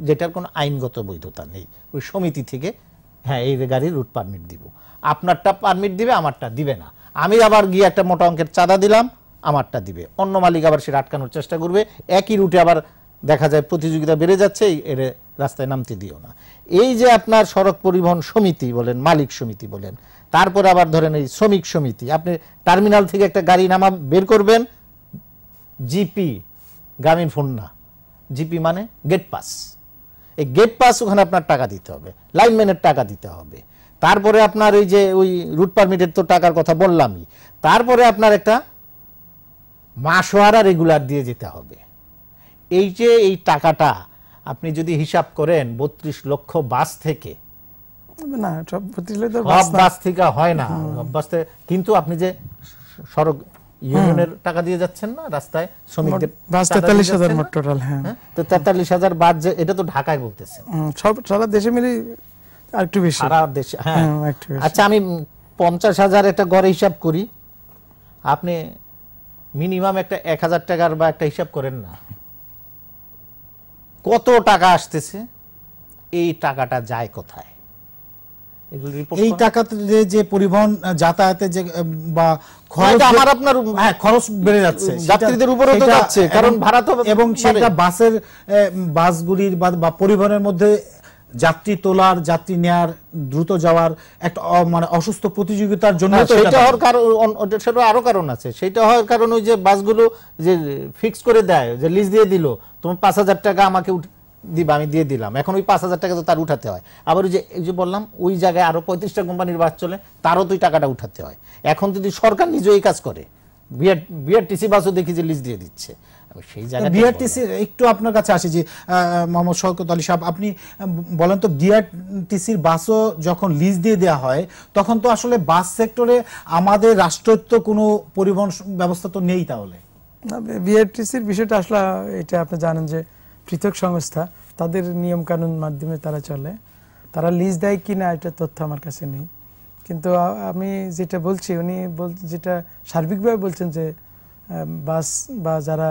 যেটার কোনো আইনগত বৈধতা নেই ওই সমিতি থেকে হ্যাঁ এই গাড়ির রুট পারমিট দিব আপনারটা পারমিট দিবে আমারটা দিবে না আমি আবার গিয়ে একটা মোটা অঙ্কের চাঁদা দিলাম আমারটা দিবে অন্য মালিক আবার সেটা আটকানোর চেষ্টা করবে একই রুটে আবার দেখা যায় প্রতিযোগিতা বেড়ে যাচ্ছে এর রাস্তায় নামতে দিও না এই যে আপনার সড়ক পরিবহন সমিতি বলেন মালিক সমিতি বলেন তারপর আবার ধরেন এই শ্রমিক সমিতি আপনি টার্মিনাল থেকে একটা গাড়ি নামা বের করবেন জিপি গ্রামীণ ফোন না জিপি মানে গেট পাস এই গেট পাস ওখানে আপনার টাকা দিতে হবে লাইনম্যানের টাকা দিতে হবে তারপরে আপনার ওই যে ওই রুট পারমিটের তো টাকার কথা বললামই তারপরে আপনার একটা মাসোয়ারা রেগুলার দিয়ে যেতে হবে এই যে এই টাকাটা আপনি যদি হিসাব করেন বত্রিশ লক্ষ বাস থেকে এটা তো ঢাকায় বলতেছে একটু বেশি সারা দেশে হ্যাঁ আচ্ছা আমি পঞ্চাশ হাজার একটা গড়ে হিসাব করি আপনি মিনিমাম একটা এক হাজার টাকার বা একটা হিসাব করেন না কত টাকা আসতেছে এই টাকাটা যায় কোথায় এই টাকাতে যে পরিবহন যাতায়াতে যে বা খরচ আমার আপনার হ্যাঁ খরচ বেড়ে যাচ্ছে যাত্রীদের তো যাচ্ছে কারণ ভাড়া তো এবং মানে সেটা বাসের বাসগুলির বা পরিবহনের মধ্যে যাত্রী তোলার যাত্রী নেয়ার দ্রুত যাওয়ার একটা মানে অসুস্থ প্রতিযোগিতার জন্য হ্যাঁ, সেটা হওয়ার কারণ সেটা আরো কারণ আছে সেটা হওয়ার কারণ ওই যে বাসগুলো যে ফিক্স করে দেয় যে লিজ দিয়ে দিল তোমার পাঁচ হাজার টাকা আমাকে দিবা আমি দিয়ে দিলাম এখন ওই পাঁচ হাজার টাকা তো তার উঠাতে হয় আবার ওই যে এই যে বললাম ওই জায়গায় আরও পঁয়ত্রিশটা কোম্পানির বাস চলে তারও তো ওই টাকাটা উঠাতে হয় এখন যদি সরকার নিজে এই কাজ করে বিআর বিআরটিসি বাসও দেখি যে লিজ দিয়ে দিচ্ছে সেই জায়গায় বিআরটিসি একটু আপনার কাছে আসে যে মোহাম্মদ শওকত আলী সাহেব আপনি বলেন তো বিআরটিসির বাসও যখন লিজ দিয়ে দেওয়া হয় তখন তো আসলে বাস সেক্টরে আমাদের রাষ্ট্রত্ব কোনো পরিবহন ব্যবস্থা তো নেই তাহলে বিআরটিসির বিষয়টা আসলে এটা আপনি জানেন যে পৃথক সংস্থা তাদের নিয়ম কানুন মাধ্যমে তারা চলে তারা লিজ দেয় কি না এটা তথ্য আমার কাছে নেই কিন্তু আমি যেটা বলছি উনি যেটা সার্বিকভাবে বলছেন যে বাস বা যারা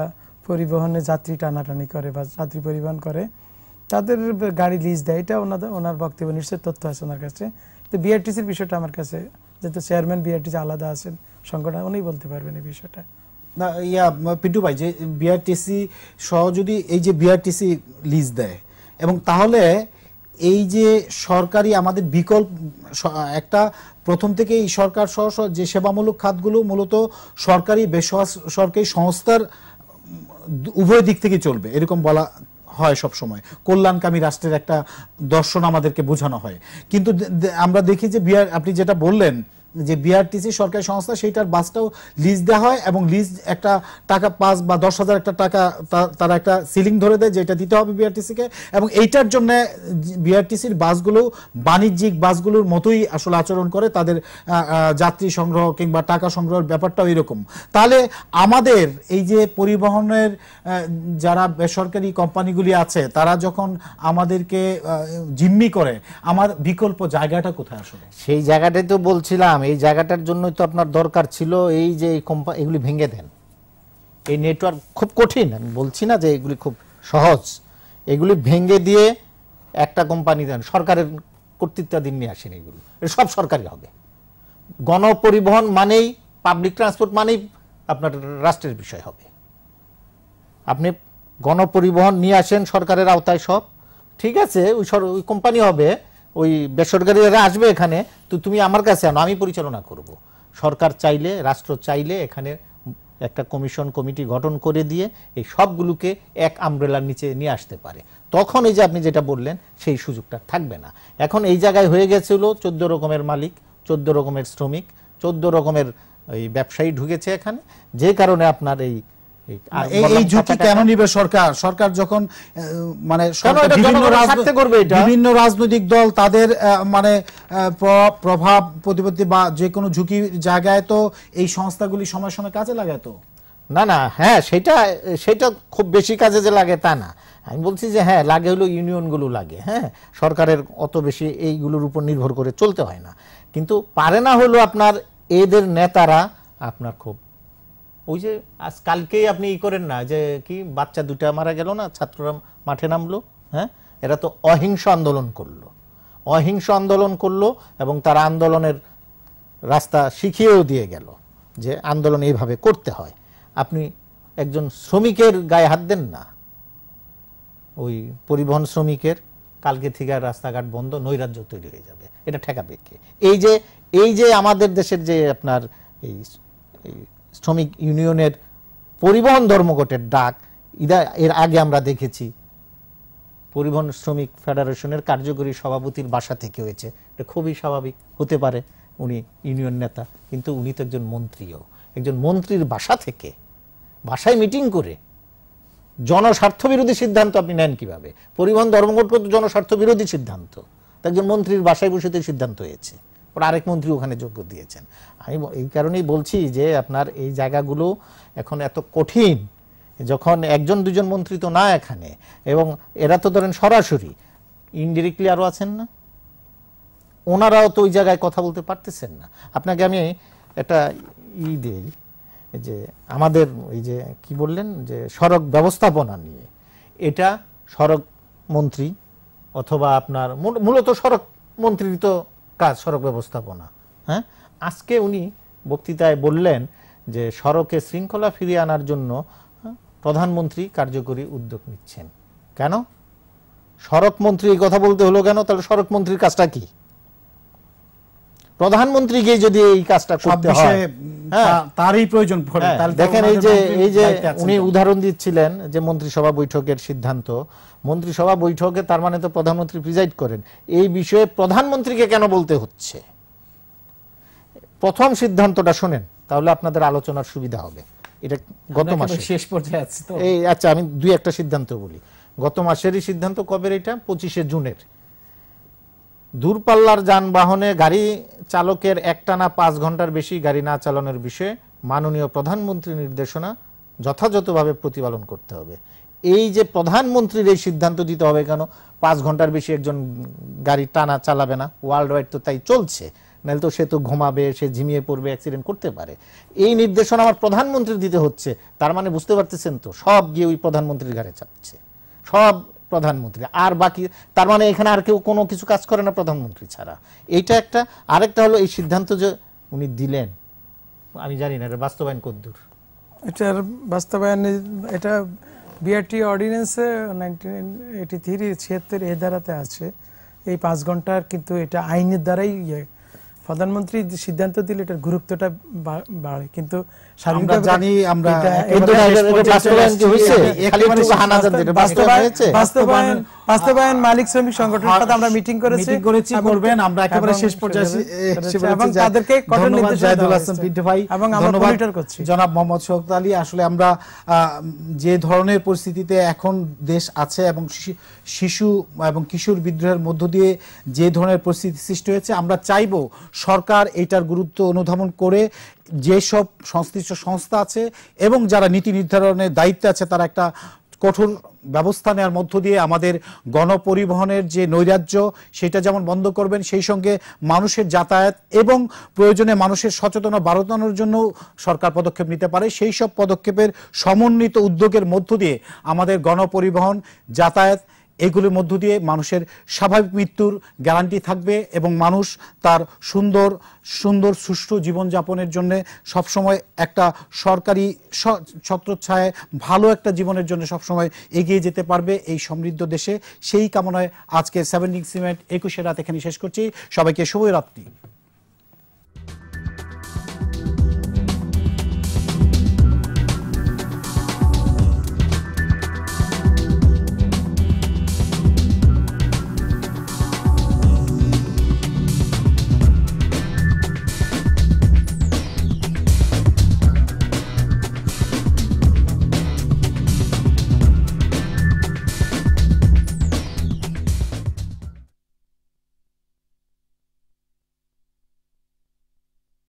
পরিবহনে যাত্রী টানাটানি করে বা যাত্রী পরিবহন করে তাদের গাড়ি লিজ দেয় এটা ওনাদের ওনার বক্তব্য নিশ্চয় তথ্য আছে ওনার কাছে তো বিআরটিসির বিষয়টা আমার কাছে যেহেতু চেয়ারম্যান বিআরটিসি আলাদা আছেন সংগঠন উনি বলতে পারবেন এই বিষয়টা না ইয়া পিন্টু ভাই যে বিআরটিসি সহ যদি এই যে বিআরটিসি লিজ দেয় এবং তাহলে এই যে সরকারি আমাদের বিকল্প একটা প্রথম থেকে এই সরকার সহ যে সেবামূলক খাতগুলো মূলত সরকারি বেসরকারি সংস্থার উভয় দিক থেকে চলবে এরকম বলা হয় সব সময় কল্যাণকামী রাষ্ট্রের একটা দর্শন আমাদেরকে বোঝানো হয় কিন্তু আমরা দেখি যে বিআর আপনি যেটা বললেন যে বিআরটিসি সরকারি সংস্থা সেইটার বাসটাও লিজ দেওয়া হয় এবং লিজ একটা টাকা পাঁচ বা দশ হাজার একটা টাকা তারা একটা সিলিং ধরে দেয় যেটা দিতে হবে বিআরটিসিকে এবং এইটার জন্য বিআরটিসির বাসগুলো বাণিজ্যিক বাসগুলোর মতোই আসলে আচরণ করে তাদের যাত্রী সংগ্রহ কিংবা টাকা সংগ্রহের ব্যাপারটাও এরকম তাহলে আমাদের এই যে পরিবহনের যারা বেসরকারি কোম্পানিগুলি আছে তারা যখন আমাদেরকে জিম্মি করে আমার বিকল্প জায়গাটা কোথায় আসলে সেই জায়গাটাই তো বলছিলাম এই জায়গাটার জন্যই তো আপনার দরকার ছিল এই যে এই কোম্পানি এগুলি ভেঙে দেন এই নেটওয়ার্ক খুব কঠিন আমি বলছি না যে এগুলি খুব সহজ এগুলি ভেঙে দিয়ে একটা কোম্পানি দেন সরকারের কর্তৃত্বাধীন নিয়ে আসেন এগুলো সব সরকারি হবে গণপরিবহন মানেই পাবলিক ট্রান্সপোর্ট মানেই আপনার রাষ্ট্রের বিষয় হবে আপনি গণপরিবহন নিয়ে আসেন সরকারের আওতায় সব ঠিক আছে ওই সর ওই কোম্পানি হবে ওই বেসরকারিরা আসবে এখানে তো তুমি আমার কাছে আনো আমি পরিচালনা করব। সরকার চাইলে রাষ্ট্র চাইলে এখানে একটা কমিশন কমিটি গঠন করে দিয়ে এই সবগুলোকে এক আমব্রেলার নিচে নিয়ে আসতে পারে তখন এই যে আপনি যেটা বললেন সেই সুযোগটা থাকবে না এখন এই জায়গায় হয়ে গেছিল চোদ্দ রকমের মালিক চোদ্দ রকমের শ্রমিক চোদ্দ রকমের এই ব্যবসায়ী ঢুকেছে এখানে যে কারণে আপনার এই এই ঝুঁকি কেন নিবে সরকার সরকার যখন মানে বিভিন্ন রাজনৈতিক দল তাদের মানে প্রভাব প্রতিপত্তি বা যে কোনো ঝুঁকি জায়গায় তো এই সংস্থাগুলি সময় সময় কাজে তো না না হ্যাঁ সেটা সেটা খুব বেশি কাজে যে লাগে তা না আমি বলছি যে হ্যাঁ লাগে হলো ইউনিয়নগুলো লাগে হ্যাঁ সরকারের অত বেশি এইগুলোর উপর নির্ভর করে চলতে হয় না কিন্তু পারে না হলো আপনার এদের নেতারা আপনার খুব ওই যে আজ কালকেই আপনি ই করেন না যে কি বাচ্চা দুটা মারা গেল না ছাত্ররা মাঠে নামলো হ্যাঁ এরা তো অহিংস আন্দোলন করলো অহিংস আন্দোলন করলো এবং তারা আন্দোলনের রাস্তা শিখিয়েও দিয়ে গেল যে আন্দোলন এইভাবে করতে হয় আপনি একজন শ্রমিকের গায়ে হাত দেন না ওই পরিবহন শ্রমিকের কালকে থেকে রাস্তাঘাট বন্ধ নৈরাজ্য তৈরি হয়ে যাবে এটা ঠেকাবে কে এই যে এই যে আমাদের দেশের যে আপনার এই শ্রমিক ইউনিয়নের পরিবহন ধর্মঘটের ডাক ইদা এর আগে আমরা দেখেছি পরিবহন শ্রমিক ফেডারেশনের কার্যকরী সভাপতির বাসা থেকে হয়েছে এটা খুবই স্বাভাবিক হতে পারে উনি ইউনিয়ন নেতা কিন্তু উনি তো একজন মন্ত্রীও একজন মন্ত্রীর বাসা থেকে বাসায় মিটিং করে জনস্বার্থ বিরোধী সিদ্ধান্ত আপনি নেন কিভাবে পরিবহন ধর্মঘট জনস্বার্থ বিরোধী সিদ্ধান্ত একজন মন্ত্রীর বাসায় বসেতে সিদ্ধান্ত হয়েছে ওর আরেক মন্ত্রী ওখানে যোগ্য দিয়েছেন আমি এই কারণেই বলছি যে আপনার এই জায়গাগুলো এখন এত কঠিন যখন একজন দুজন মন্ত্রী তো না এখানে এবং এরা তো ধরেন সরাসরি ইনডিরেক্টলি আরও আছেন না ওনারাও তো ওই জায়গায় কথা বলতে পারতেছেন না আপনাকে আমি একটা ই দেই যে আমাদের ওই যে কি বললেন যে সড়ক ব্যবস্থাপনা নিয়ে এটা সড়ক মন্ত্রী অথবা আপনার মূলত সড়ক মন্ত্রী তো কাজ সড়ক ব্যবস্থাপনা হ্যাঁ আজকে উনি বক্তৃতায় বললেন যে সড়কে শৃঙ্খলা ফিরিয়ে আনার জন্য হ্যাঁ, প্রধানমন্ত্রী কার্যকরী উদ্যোগ নিচ্ছেন কেন সড়ক মন্ত্রী এই কথা বলতে হলো কেন তাহলে সড়ক মন্ত্রীর কাজটা কী প্রধানমন্ত্রীকে যদি এই কাজটা করতে হয় হ্যাঁ। তারই প্রয়োজন পড়ে হ্যাঁ, দেখেন এই যে এই যে উনি উদাহরণ দিচ্ছিলেন যে মন্ত্রিসভা বৈঠকের সিদ্ধান্ত মন্ত্রিসভা বৈঠকে তার মানে তো প্রধানমন্ত্রী প্রিজাইড করেন এই বিষয়ে প্রধানমন্ত্রীকে কেন বলতে হচ্ছে প্রথম সিদ্ধান্তটা শোনেন তাহলে আপনাদের আলোচনার সুবিধা হবে এটা গত মাসে শেষ পর্যায়ে আছে তো এই আচ্ছা আমি দুই একটা সিদ্ধান্ত বলি গত মাসেরই সিদ্ধান্ত কবে এটা পঁচিশে জুনের দূরপাল্লার যানবাহনে গাড়ি চালকের একটানা পাঁচ ঘন্টার বেশি গাড়ি না চালানোর বিষয়ে মাননীয় প্রধানমন্ত্রীর নির্দেশনা যথাযথভাবে প্রতিপালন করতে হবে এই যে প্রধানমন্ত্রীর এই সিদ্ধান্ত দিতে হবে কেন পাঁচ ঘন্টার বেশি একজন গাড়ি টানা চালাবে না ওয়ার্ল্ড ওয়াইড তো তাই চলছে নাহলে তো সে তো ঘুমাবে সে ঝিমিয়ে পড়বে অ্যাক্সিডেন্ট করতে পারে এই নির্দেশনা আমার প্রধানমন্ত্রীর দিতে হচ্ছে তার মানে বুঝতে পারতেছেন তো সব গিয়ে ওই প্রধানমন্ত্রীর ঘাড়ে চাপছে সব প্রধানমন্ত্রী আর বাকি তার মানে এখানে আর কেউ কোনো কিছু কাজ করে না প্রধানমন্ত্রী ছাড়া এইটা একটা আরেকটা হলো এই সিদ্ধান্ত যে উনি দিলেন আমি জানি না এটা বাস্তবায়ন কদ্দূর এটার বাস্তবায়ন এটা বিআরটি অর্ডিন্যান্সে নাইনটিন এইটি থ্রি ছিয়াত্তর এ দ্বারাতে আছে এই পাঁচ ঘন্টার কিন্তু এটা আইনের দ্বারাই ইয়ে প্রধানমন্ত্রী সিদ্ধান্ত দিলে এটার গুরুত্বটা বাড়ে কিন্তু জনাব মোহাম্মদ আলী আসলে আমরা যে ধরনের পরিস্থিতিতে এখন দেশ আছে এবং শিশু এবং কিশোর বিদ্রোহের মধ্য দিয়ে যে ধরনের পরিস্থিতি সৃষ্টি হয়েছে আমরা চাইব সরকার এটার গুরুত্ব অনুধাবন করে যেসব সংশ্লিষ্ট সংস্থা আছে এবং যারা নীতি নির্ধারণের দায়িত্বে আছে তারা একটা কঠোর ব্যবস্থা নেওয়ার মধ্য দিয়ে আমাদের গণপরিবহনের যে নৈরাজ্য সেটা যেমন বন্ধ করবেন সেই সঙ্গে মানুষের যাতায়াত এবং প্রয়োজনে মানুষের সচেতন বাড়ানোর জন্য সরকার পদক্ষেপ নিতে পারে সেই সব পদক্ষেপের সমন্বিত উদ্যোগের মধ্য দিয়ে আমাদের গণপরিবহন যাতায়াত এগুলির মধ্য দিয়ে মানুষের স্বাভাবিক মৃত্যুর গ্যারান্টি থাকবে এবং মানুষ তার সুন্দর সুন্দর সুষ্ঠু জীবনযাপনের জন্যে সবসময় একটা সরকারি ছত্রচ্ছায় ভালো একটা জীবনের জন্য সবসময় এগিয়ে যেতে পারবে এই সমৃদ্ধ দেশে সেই কামনায় আজকে সেভেন্টিন সিমেন্ট একুশে রাত এখানে শেষ করছি সবাইকে শুভরাত্রি